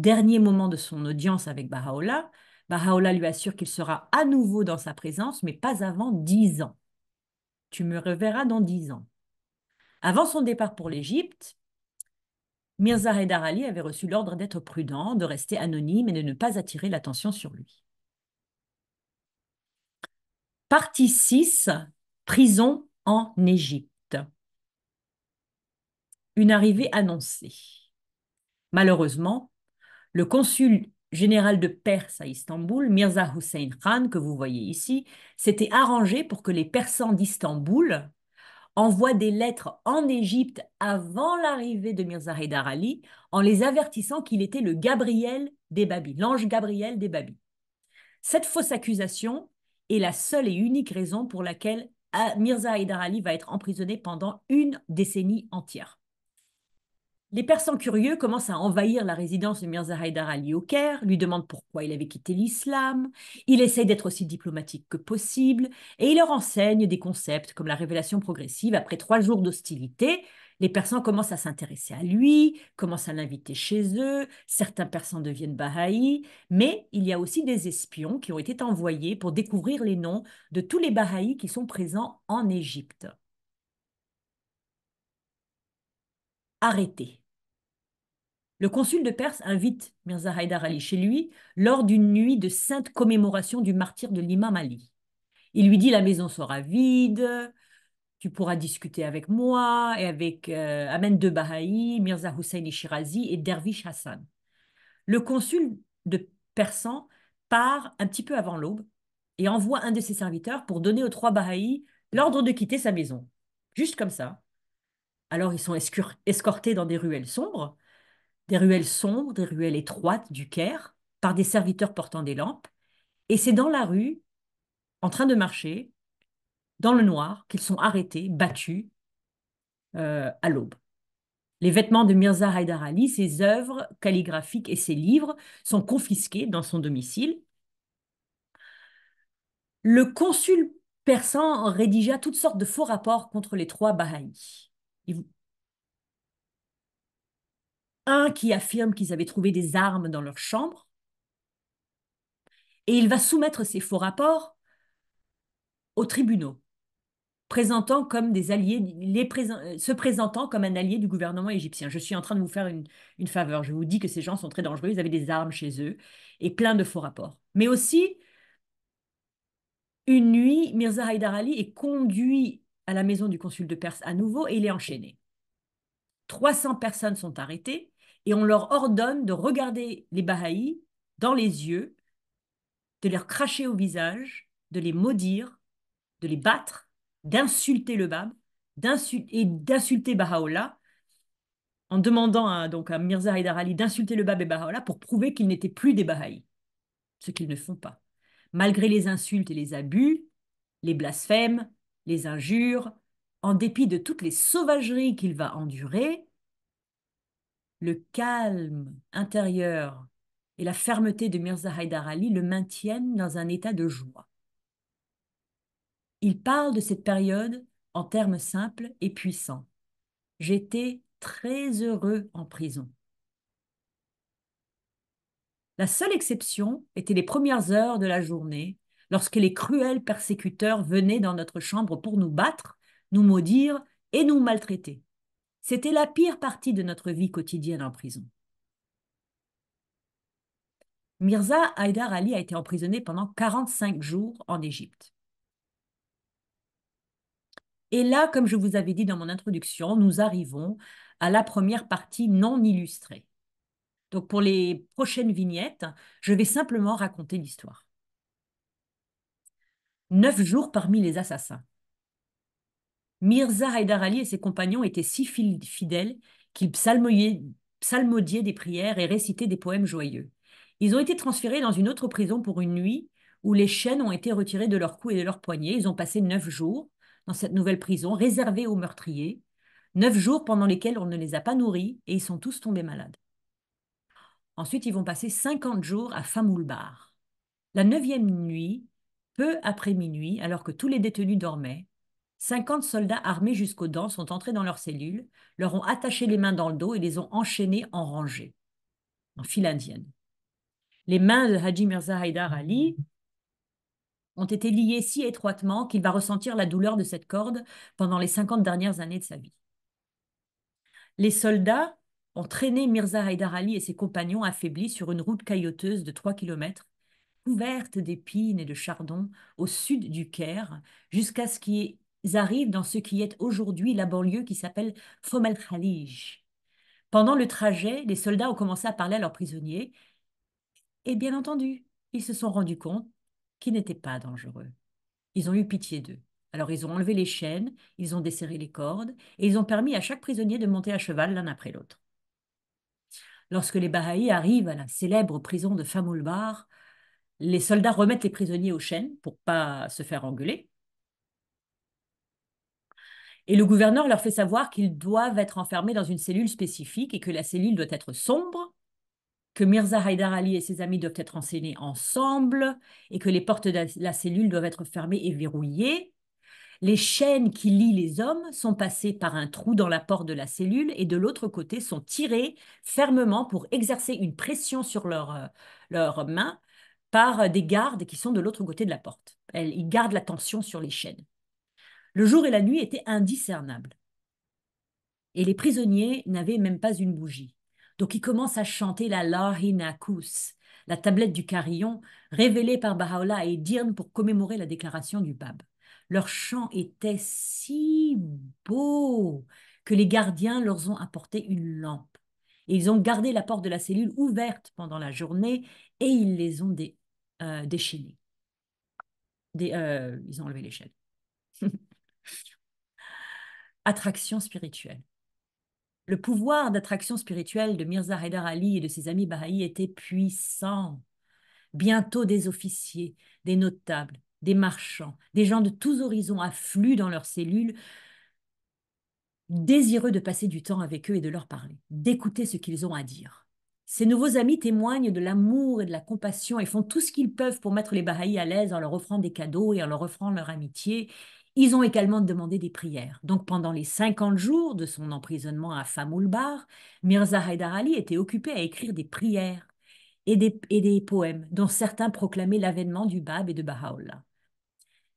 dernier moment de son audience avec Baha'u'llah, Baha'u'llah lui assure qu'il sera à nouveau dans sa présence, mais pas avant dix ans. Tu me reverras dans dix ans. Avant son départ pour l'Égypte, Mirza Haidar Ali avait reçu l'ordre d'être prudent, de rester anonyme et de ne pas attirer l'attention sur lui. Partie 6 Prison en Égypte. Une arrivée annoncée. Malheureusement, le consul général de Perse à Istanbul, Mirza Hussein Khan, que vous voyez ici, s'était arrangé pour que les Persans d'Istanbul envoient des lettres en Égypte avant l'arrivée de Mirza Haydar Ali en les avertissant qu'il était le Gabriel des Babis, l'ange Gabriel des Babis. Cette fausse accusation est la seule et unique raison pour laquelle euh, Mirza Haydar Ali va être emprisonné pendant une décennie entière. Les persans curieux commencent à envahir la résidence de Mirza Haïdar Ali au Caire, lui demandent pourquoi il avait quitté l'islam, il essaye d'être aussi diplomatique que possible, et il leur enseigne des concepts comme la révélation progressive après trois jours d'hostilité, les Persans commencent à s'intéresser à lui, commencent à l'inviter chez eux, certains Persans deviennent Bahaïs, mais il y a aussi des espions qui ont été envoyés pour découvrir les noms de tous les Bahaïs qui sont présents en Égypte. Arrêtez. Le consul de Perse invite Mirza Haydar Ali chez lui lors d'une nuit de sainte commémoration du martyr de l'imam Ali. Il lui dit La maison sera vide, tu pourras discuter avec moi et avec euh, de Mirza Hussein et Shirazi et Dervish Hassan. Le consul de Persan part un petit peu avant l'aube et envoie un de ses serviteurs pour donner aux trois Bahaïs l'ordre de quitter sa maison. Juste comme ça. Alors ils sont escortés dans des ruelles sombres des ruelles sombres, des ruelles étroites du Caire, par des serviteurs portant des lampes. Et c'est dans la rue, en train de marcher, dans le noir, qu'ils sont arrêtés, battus euh, à l'aube. Les vêtements de Mirza Haidar Ali, ses œuvres calligraphiques et ses livres sont confisqués dans son domicile. Le consul persan rédigea toutes sortes de faux rapports contre les trois Bahaïs un qui affirme qu'ils avaient trouvé des armes dans leur chambre, et il va soumettre ces faux rapports aux tribunaux, présentant comme des alliés, euh, se présentant comme un allié du gouvernement égyptien. Je suis en train de vous faire une, une faveur. Je vous dis que ces gens sont très dangereux, ils avaient des armes chez eux et plein de faux rapports. Mais aussi, une nuit, Mirza Haïdar Ali est conduit à la maison du consul de Perse à nouveau et il est enchaîné. 300 personnes sont arrêtées, et on leur ordonne de regarder les Bahaïs dans les yeux, de leur cracher au visage, de les maudire, de les battre, d'insulter le Bab et d'insulter Baha'u'llah, en demandant à, donc à Mirza et Ali d'insulter le Bab et Baha'u'llah pour prouver qu'ils n'étaient plus des Bahaïs, ce qu'ils ne font pas. Malgré les insultes et les abus, les blasphèmes, les injures, en dépit de toutes les sauvageries qu'il va endurer, le calme intérieur et la fermeté de Mirza Haïdar Ali le maintiennent dans un état de joie. Il parle de cette période en termes simples et puissants. J'étais très heureux en prison. La seule exception était les premières heures de la journée, lorsque les cruels persécuteurs venaient dans notre chambre pour nous battre, nous maudire et nous maltraiter. C'était la pire partie de notre vie quotidienne en prison. Mirza Haïdar Ali a été emprisonné pendant 45 jours en Égypte. Et là, comme je vous avais dit dans mon introduction, nous arrivons à la première partie non illustrée. Donc pour les prochaines vignettes, je vais simplement raconter l'histoire. Neuf jours parmi les assassins. Mirza Haïdar Ali et ses compagnons étaient si fidèles qu'ils psalmodiaient des prières et récitaient des poèmes joyeux. Ils ont été transférés dans une autre prison pour une nuit où les chaînes ont été retirées de leurs cou et de leurs poignets. Ils ont passé neuf jours dans cette nouvelle prison réservée aux meurtriers, neuf jours pendant lesquels on ne les a pas nourris et ils sont tous tombés malades. Ensuite, ils vont passer 50 jours à Famoulbar. La neuvième nuit, peu après minuit, alors que tous les détenus dormaient, 50 soldats armés jusqu'aux dents sont entrés dans leurs cellules, leur ont attaché les mains dans le dos et les ont enchaînés en rangée, en file indienne. Les mains de Haji Mirza Haïdar Ali ont été liées si étroitement qu'il va ressentir la douleur de cette corde pendant les 50 dernières années de sa vie. Les soldats ont traîné Mirza Haïdar Ali et ses compagnons affaiblis sur une route caillouteuse de 3 km, couverte d'épines et de chardons, au sud du Caire, jusqu'à ce qui ils arrivent dans ce qui est aujourd'hui la banlieue qui s'appelle Fomel Khalij. Pendant le trajet, les soldats ont commencé à parler à leurs prisonniers et bien entendu, ils se sont rendus compte qu'ils n'étaient pas dangereux. Ils ont eu pitié d'eux. Alors ils ont enlevé les chaînes, ils ont desserré les cordes et ils ont permis à chaque prisonnier de monter à cheval l'un après l'autre. Lorsque les Bahaïs arrivent à la célèbre prison de Famoulbar, les soldats remettent les prisonniers aux chaînes pour pas se faire engueuler et le gouverneur leur fait savoir qu'ils doivent être enfermés dans une cellule spécifique et que la cellule doit être sombre, que Mirza Haydar Ali et ses amis doivent être enseignés ensemble et que les portes de la cellule doivent être fermées et verrouillées. Les chaînes qui lient les hommes sont passées par un trou dans la porte de la cellule et de l'autre côté sont tirées fermement pour exercer une pression sur euh, leurs mains par des gardes qui sont de l'autre côté de la porte. Ils gardent la tension sur les chaînes. Le jour et la nuit étaient indiscernables. Et les prisonniers n'avaient même pas une bougie. Donc ils commencent à chanter la Lahinakus, la tablette du carillon, révélée par Baha'u'llah et Dirn pour commémorer la déclaration du Bab. Leur chant était si beau que les gardiens leur ont apporté une lampe. Et ils ont gardé la porte de la cellule ouverte pendant la journée et ils les ont dé, euh, déchaînés. Euh, ils ont enlevé l'échelle. Attraction spirituelle. Le pouvoir d'attraction spirituelle de Mirza Haidar Ali et de ses amis Bahá'ís était puissant. Bientôt des officiers, des notables, des marchands, des gens de tous horizons affluent dans leurs cellules, désireux de passer du temps avec eux et de leur parler, d'écouter ce qu'ils ont à dire. Ces nouveaux amis témoignent de l'amour et de la compassion et font tout ce qu'ils peuvent pour mettre les Bahaïs à l'aise en leur offrant des cadeaux et en leur offrant leur amitié. Ils ont également demandé des prières. Donc pendant les 50 jours de son emprisonnement à Famoulbar, Mirza Haïdar Ali était occupé à écrire des prières et des, poèmes, dont certains proclamaient l'avènement du Bab et de Baha'u'llah.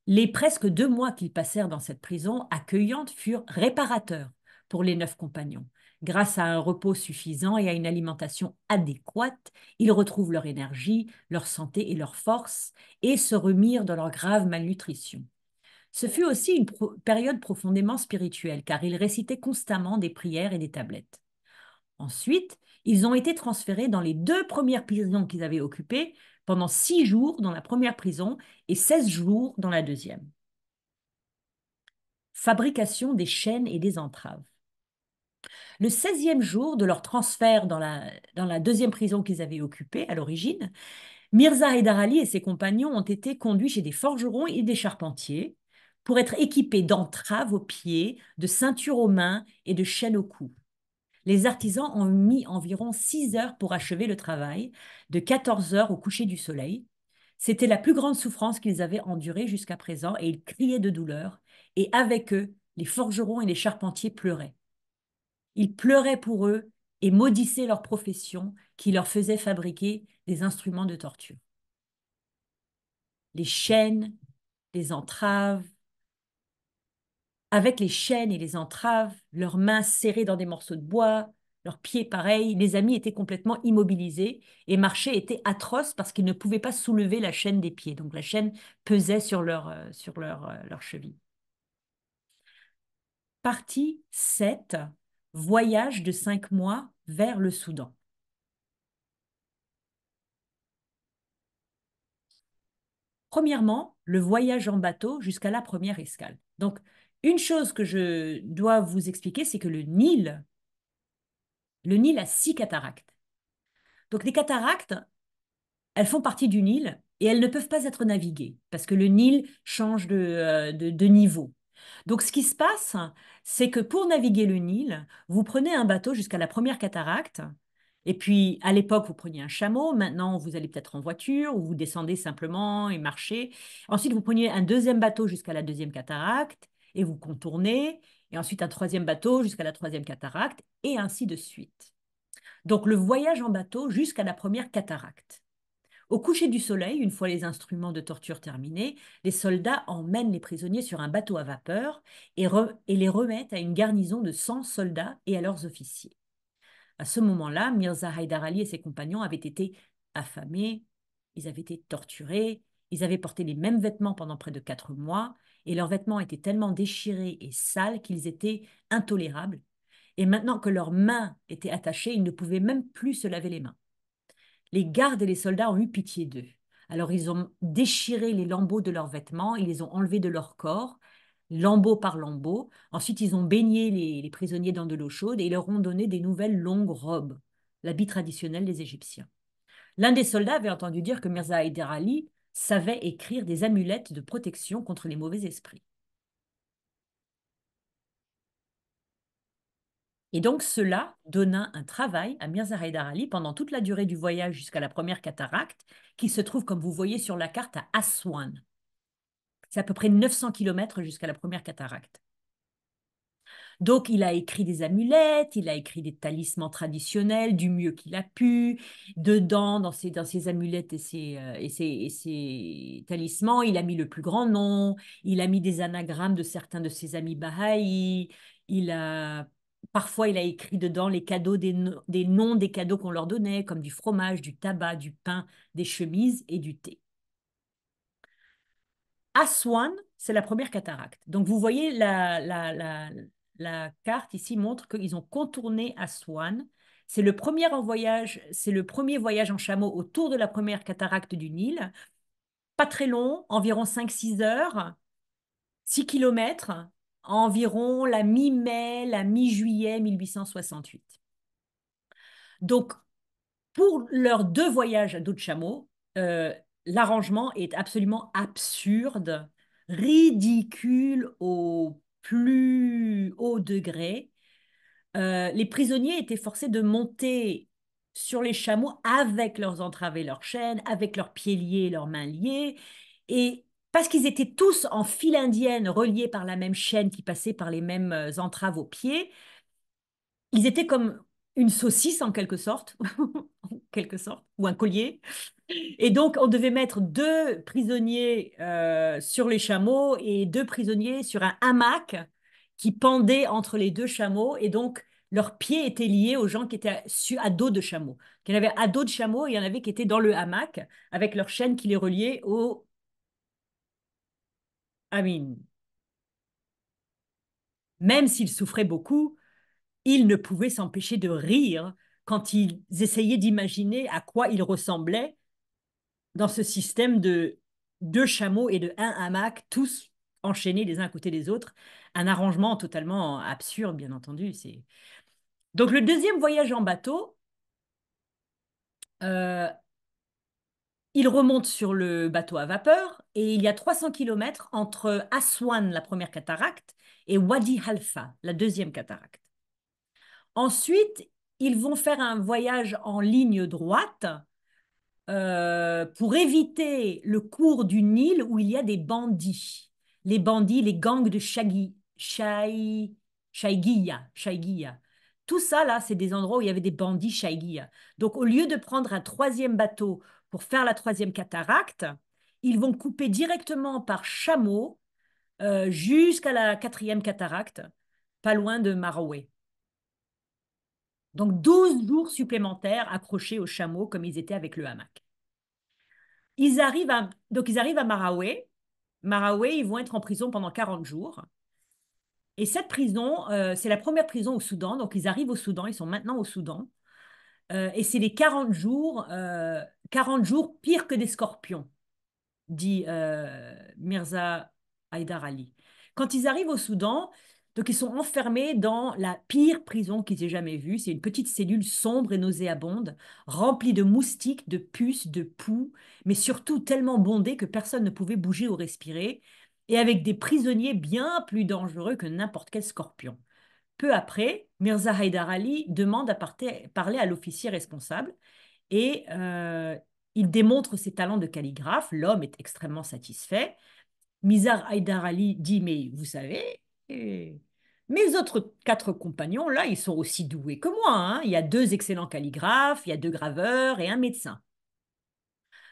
Les presque deux mois qu'ils passèrent dans cette prison accueillante furent réparateurs pour les neuf compagnons. Grâce à un repos suffisant et à une alimentation adéquate, ils retrouvent leur énergie, leur santé et leur force et se remirent de leur grave malnutrition. Ce fut aussi une période profondément spirituelle, car ils récitaient constamment des prières et des tablettes. Ensuite, ils ont été transférés dans les deux premières prisons qu'ils avaient occupées pendant six jours dans la première prison et 16 jours dans la deuxième. Fabrication des chaînes et des entraves. Le 16e jour de leur transfert dans la, deuxième prison qu'ils avaient occupée à l'origine, Mirza et Darali et ses compagnons ont été conduits chez des forgerons et des charpentiers pour être équipés d'entraves aux pieds, de ceintures aux mains et de chaînes au cou. Les artisans ont mis environ 6 heures pour achever le travail, de 14 heures au coucher du soleil. C'était la plus grande souffrance qu'ils avaient endurée jusqu'à présent et ils criaient de douleur. Et avec eux, les forgerons et les charpentiers pleuraient. Ils pleuraient pour eux et maudissaient leur profession qui leur faisait fabriquer des instruments de torture. Les chaînes, les entraves, avec les chaînes et les entraves, leurs mains serrées dans des morceaux de bois, leurs pieds pareils, les amis étaient complètement immobilisés et marcher était atroce parce qu'ils ne pouvaient pas soulever la chaîne des pieds. Donc la chaîne pesait sur leur, euh, sur leur, euh, Partie 7. Voyage de 5 mois vers le Soudan. Premièrement, le voyage en bateau jusqu'à la première escale. Donc, une chose que je dois vous expliquer, c'est que le Nil, le Nil a six cataractes. Donc les cataractes, elles font partie du Nil et elles ne peuvent pas être naviguées parce que le Nil change euh, de, de niveau. Donc ce qui se passe, c'est que pour naviguer le Nil, vous prenez un bateau jusqu'à la première cataracte. Et puis, à l'époque, vous preniez un chameau. Maintenant, vous allez peut-être en voiture ou vous descendez simplement et marchez. Ensuite, vous preniez un deuxième bateau jusqu'à la deuxième cataracte et vous contournez, et ensuite un troisième bateau jusqu'à la troisième cataracte, et ainsi de suite. Donc le voyage en bateau jusqu'à la première cataracte. Au coucher du soleil, une fois les instruments de torture terminés, les soldats emmènent les prisonniers sur un bateau à vapeur et, les remettent à une garnison de 100 soldats et à leurs officiers. À ce moment-là, Mirza Haïdar Ali et ses compagnons avaient été affamés, ils avaient été torturés, ils avaient porté les mêmes vêtements pendant près de quatre mois, et leurs vêtements étaient tellement déchirés et sales qu'ils étaient intolérables. Et maintenant que leurs mains étaient attachées, ils ne pouvaient même plus se laver les mains. Les gardes et les soldats ont eu pitié d'eux. Alors ils ont déchiré les lambeaux de leurs vêtements, ils les ont enlevés de leur corps, lambeau par lambeau. Ensuite, ils ont baigné les, prisonniers dans de l'eau chaude et ils leur ont donné des nouvelles longues robes, l'habit traditionnel des Égyptiens. L'un des soldats avait entendu dire que Mirza Haider Ali savait écrire des amulettes de protection contre les mauvais esprits. Et donc cela donna un travail à Mirza Ali pendant toute la durée du voyage jusqu'à la première cataracte, qui se trouve, comme vous voyez sur la carte, à Aswan. C'est à peu près 900 km jusqu'à la première cataracte. Donc, il a écrit des amulettes, il a écrit des talismans traditionnels du mieux qu'il a pu. Dedans, dans ses, dans amulettes et ses, euh, et, talismans, il a mis le plus grand nom, il a mis des anagrammes de certains de ses amis Bahaïs, il a Parfois, il a écrit dedans les cadeaux des, noms des cadeaux qu'on leur donnait, comme du fromage, du tabac, du pain, des chemises et du thé. Aswan, c'est la première cataracte. Donc, vous voyez la, la carte ici montre qu'ils ont contourné Aswan. C'est le premier voyage, c'est le premier voyage en chameau autour de la première cataracte du Nil. Pas très long, environ 5-6 heures, 6 km environ la mi-mai, la mi-juillet 1868. Donc, pour leurs deux voyages à dos de chameau, euh, l'arrangement est absolument absurde, ridicule au plus haut degré, euh, les prisonniers étaient forcés de monter sur les chameaux avec leurs entraves et leurs chaînes, avec leurs pieds liés et leurs mains liées. Et parce qu'ils étaient tous en file indienne, reliés par la même chaîne qui passait par les mêmes euh, entraves aux pieds, ils étaient comme une saucisse en quelque sorte, quelque sorte, ou un collier. Et donc, on devait mettre deux prisonniers euh, sur les chameaux et deux prisonniers sur un hamac qui pendait entre les deux chameaux. Et donc, leurs pieds étaient liés aux gens qui étaient à, dos de chameaux. Il y en avait à dos de chameau et il y en avait qui étaient dans le hamac avec leur chaîne qui les reliait au Amin. Même s'ils souffraient beaucoup, ils ne pouvaient s'empêcher de rire quand ils essayaient d'imaginer à quoi ils ressemblaient dans ce système de deux chameaux et de un hamac, tous enchaînés les uns à côté des autres. Un arrangement totalement absurde, bien entendu. C'est... Donc le deuxième voyage en bateau, euh, il remonte sur le bateau à vapeur et il y a 300 km entre Aswan, la première cataracte, et Wadi Halfa, la deuxième cataracte. Ensuite, ils vont faire un voyage en ligne droite euh, pour éviter le cours du Nil où il y a des bandits. Les bandits, les gangs de Shaggy, Shai, Shai Tout ça, là, c'est des endroits où il y avait des bandits Shaigiya. Donc, au lieu de prendre un troisième bateau pour faire la troisième cataracte, ils vont couper directement par chameau euh, jusqu'à la quatrième cataracte, pas loin de Maroué. Donc 12 jours supplémentaires accrochés au chameau comme ils étaient avec le hamac. Ils arrivent à, donc ils arrivent à Maraoué. Maraoué, ils vont être en prison pendant 40 jours. Et cette prison, euh, c'est la première prison au Soudan. Donc ils arrivent au Soudan, ils sont maintenant au Soudan. Euh, et c'est les 40 jours, euh, jours pires que des scorpions, dit Mirza Aydar Ali. Quand ils arrivent au Soudan, donc ils sont enfermés dans la pire prison qu'ils aient jamais vue. C'est une petite cellule sombre et nauséabonde, remplie de moustiques, de puces, de poux, mais surtout tellement bondée que personne ne pouvait bouger ou respirer, et avec des prisonniers bien plus dangereux que n'importe quel scorpion. Peu après, Mirza Haïdar Ali demande à parler à l'officier responsable et euh, il démontre ses talents de calligraphe. L'homme est extrêmement satisfait. Mirza Haïdar Ali dit Mais vous savez, euh, mes autres quatre compagnons, là, ils sont aussi doués que moi. Hein. Il y a deux excellents calligraphes, il y a deux graveurs et un médecin.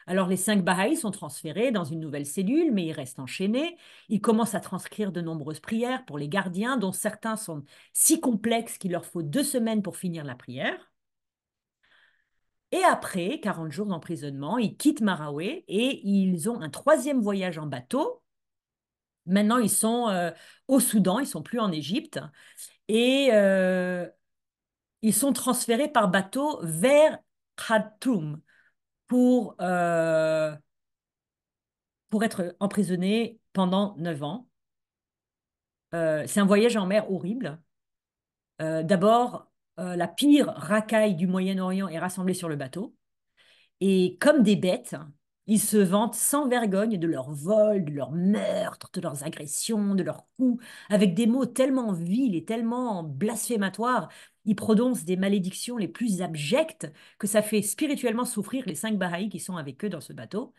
Alors les cinq Bahaïs sont transférés dans une nouvelle cellule, mais ils restent enchaînés. Ils commencent à transcrire de nombreuses prières pour les gardiens, dont certains sont si complexes qu'il leur faut deux semaines pour finir la prière. Et après 40 jours d'emprisonnement, ils quittent Maraoué et ils ont un troisième voyage en bateau maintenant, ils sont euh, au Soudan, ils sont plus en Égypte. Et euh, ils sont transférés par bateau vers Khartoum pour, euh, pour être emprisonnés pendant neuf ans. C'est un voyage en mer horrible. D'abord, la pire racaille du Moyen-Orient est rassemblée sur le bateau. Et comme des bêtes, ils se vantent sans vergogne de leurs vols, de leurs meurtres, de leurs agressions, de leurs coups, avec des mots tellement vils et tellement blasphématoires. Ils prononcent des malédictions les plus abjectes que ça fait spirituellement souffrir les cinq Bahaïs qui sont avec eux dans ce bateau.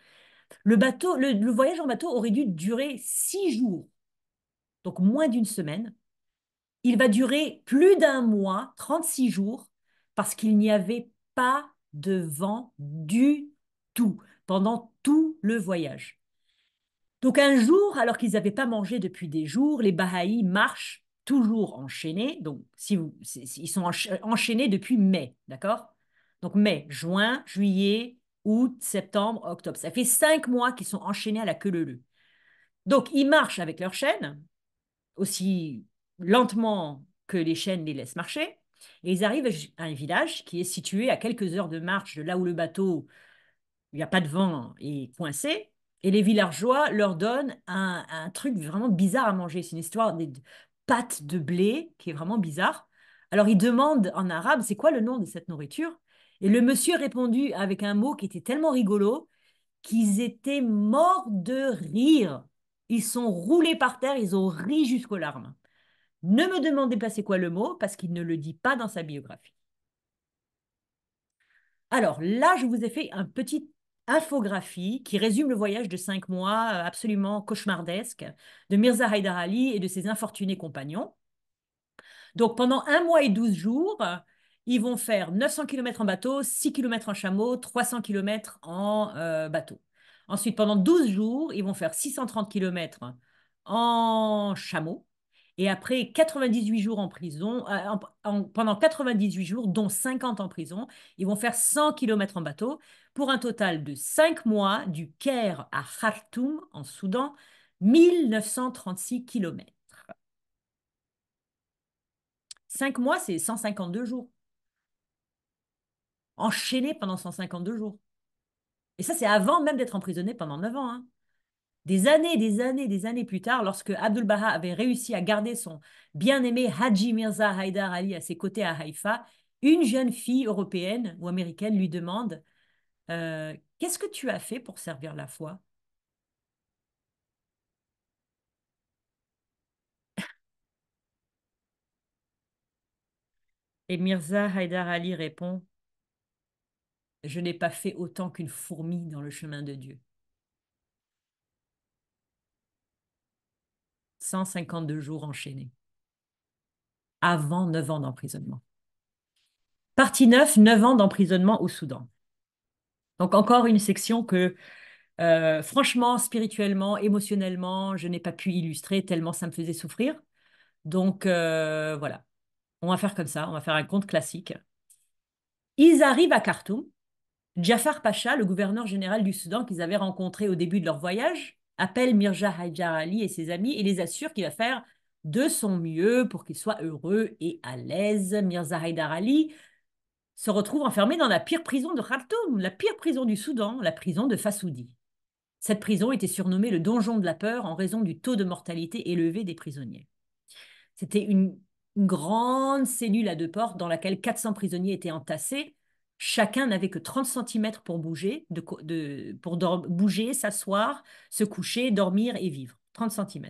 Le, bateau le voyage en bateau aurait dû durer six jours, donc moins d'une semaine. Il va durer plus d'un mois, 36 jours, parce qu'il n'y avait pas de vent du tout pendant tout le voyage. Donc un jour, alors qu'ils n'avaient pas mangé depuis des jours, les Bahaïs marchent toujours enchaînés. Donc si ils sont enchaînés depuis mai, d'accord Donc mai, juin, juillet, août, septembre, octobre. Ça fait cinq mois qu'ils sont enchaînés à la queue leu Donc ils marchent avec leurs chaînes, aussi lentement que les chaînes les laissent marcher. Et ils arrivent à un village qui est situé à quelques heures de marche de là où le bateau il n'y a pas de vent et coincé. Et les villageois leur donnent un, truc vraiment bizarre à manger. C'est une histoire des pâtes de blé qui est vraiment bizarre. Alors ils demandent en arabe, c'est quoi le nom de cette nourriture Et le monsieur a répondu avec un mot qui était tellement rigolo qu'ils étaient morts de rire. Ils sont roulés par terre, ils ont ri jusqu'aux larmes. Ne me demandez pas c'est quoi le mot, parce qu'il ne le dit pas dans sa biographie. Alors là, je vous ai fait un petit infographie qui résume le voyage de cinq mois euh, absolument cauchemardesque de Mirza Haïdar Ali et de ses infortunés compagnons. Donc pendant un mois et douze jours, euh, ils vont faire 900 km en bateau, 6 km en chameau, 300 km en euh, bateau. Ensuite, pendant 12 jours, ils vont faire 630 km en chameau, et après 98 jours en prison, euh, pendant 98 jours, dont 50 en prison, ils vont faire 100 km en bateau pour un total de 5 mois du Caire à Khartoum, en Soudan, 1936 km. 5 mois, c'est 152 jours. Enchaîné pendant 152 jours. Et ça, c'est avant même d'être emprisonné pendant 9 ans. Hein des années, des années, des années plus tard, lorsque Abdul Baha avait réussi à garder son bien-aimé Haji Mirza Haïdar Ali à ses côtés à Haïfa, une jeune fille européenne ou américaine lui demande euh, Qu'est-ce que tu as fait pour servir la foi Et Mirza Haïdar Ali répond Je n'ai pas fait autant qu'une fourmi dans le chemin de Dieu. 152 jours enchaînés, avant 9 ans d'emprisonnement. Partie 9, 9 ans d'emprisonnement au Soudan. Donc encore une section que, euh, franchement, spirituellement, émotionnellement, je n'ai pas pu illustrer tellement ça me faisait souffrir. Donc euh, voilà, on va faire comme ça, on va faire un conte classique. Ils arrivent à Khartoum. Jafar Pacha, le gouverneur général du Soudan qu'ils avaient rencontré au début de leur voyage, appelle Mirza Haidar Ali et ses amis et les assure qu'il va faire de son mieux pour qu'ils soient heureux et à l'aise. Mirza Haidar Ali se retrouve enfermé dans la pire prison de Khartoum, la pire prison du Soudan, la prison de Fassoudi. Cette prison était surnommée le donjon de la peur en raison du taux de mortalité élevé des prisonniers. C'était une grande cellule à deux portes dans laquelle 400 prisonniers étaient entassés Chacun n'avait que 30 cm pour bouger, de, pour bouger, s'asseoir, se coucher, dormir et vivre. 30 cm.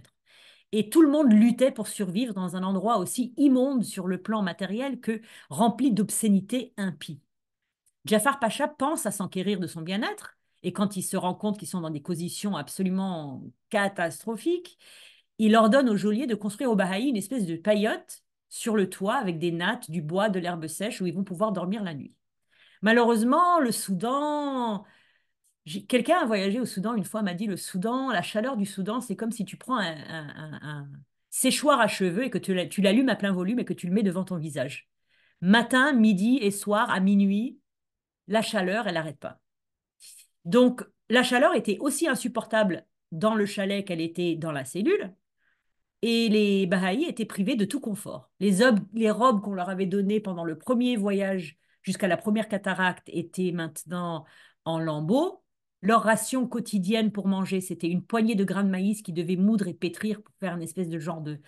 Et tout le monde luttait pour survivre dans un endroit aussi immonde sur le plan matériel que rempli d'obscénités impies. Jafar Pacha pense à s'enquérir de son bien-être, et quand il se rend compte qu'ils sont dans des positions absolument catastrophiques, il ordonne au geôlier de construire au Bahaï une espèce de paillote sur le toit avec des nattes, du bois, de l'herbe sèche où ils vont pouvoir dormir la nuit. Malheureusement, le Soudan, Quelqu'un a voyagé au Soudan une fois, m'a dit le Soudan, la chaleur du Soudan, c'est comme si tu prends un, séchoir à cheveux et que tu l'allumes à plein volume et que tu le mets devant ton visage. Matin, midi et soir, à minuit, la chaleur, elle n'arrête pas. Donc, la chaleur était aussi insupportable dans le chalet qu'elle était dans la cellule. Et les Bahaïs étaient privés de tout confort. les robes qu'on leur avait données pendant le premier voyage jusqu'à la première cataracte, étaient maintenant en lambeaux. Leur ration quotidienne pour manger, c'était une poignée de grains de maïs qu'ils devaient moudre et pétrir pour faire une espèce de genre de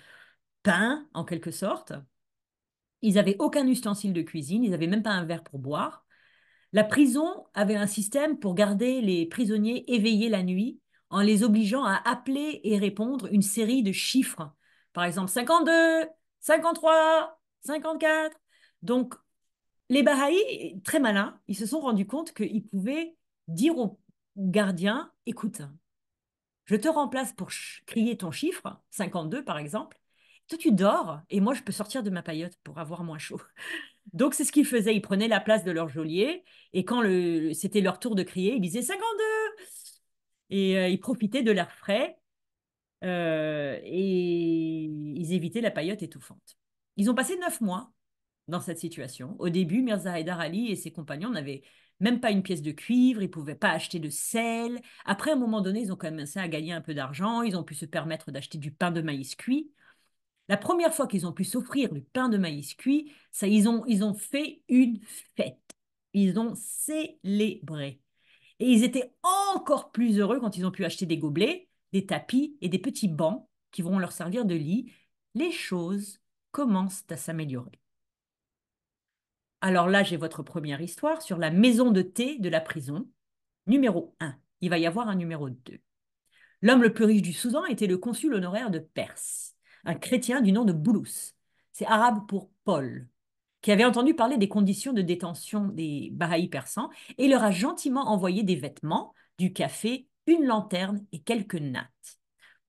pain, en quelque sorte. Ils n'avaient aucun ustensile de cuisine, ils n'avaient même pas un verre pour boire. La prison avait un système pour garder les prisonniers éveillés la nuit en les obligeant à appeler et répondre une série de chiffres. Par exemple, 52, 53, 54. Donc, les Bahaïs, très malins, ils se sont rendus compte qu'ils pouvaient dire au gardien écoute, je te remplace pour crier ton chiffre, 52 par exemple, toi tu dors et moi je peux sortir de ma paillote pour avoir moins chaud. Donc c'est ce qu'ils faisaient, ils prenaient la place de leur geôlier et quand c'était leur tour de crier, ils disaient 52 et euh, ils profitaient de l'air frais euh, et ils évitaient la paillote étouffante. Ils ont passé neuf mois dans cette situation. Au début, Mirza Haydar Ali et ses compagnons n'avaient même pas une pièce de cuivre, ils ne pouvaient pas acheter de sel. Après, à un moment donné, ils ont commencé à gagner un peu d'argent, ils ont pu se permettre d'acheter du pain de maïs cuit. La première fois qu'ils ont pu s'offrir du pain de maïs cuit, ça, ils, ont, ils ont fait une fête. Ils ont célébré. Et ils étaient encore plus heureux quand ils ont pu acheter des gobelets, des tapis et des petits bancs qui vont leur servir de lit. Les choses commencent à s'améliorer. Alors là, j'ai votre première histoire sur la maison de thé de la prison. Numéro 1. Il va y avoir un numéro 2. L'homme le plus riche du Soudan était le consul honoraire de Perse, un chrétien du nom de Boulous. C'est arabe pour Paul, qui avait entendu parler des conditions de détention des Bahaïs persans et leur a gentiment envoyé des vêtements, du café, une lanterne et quelques nattes.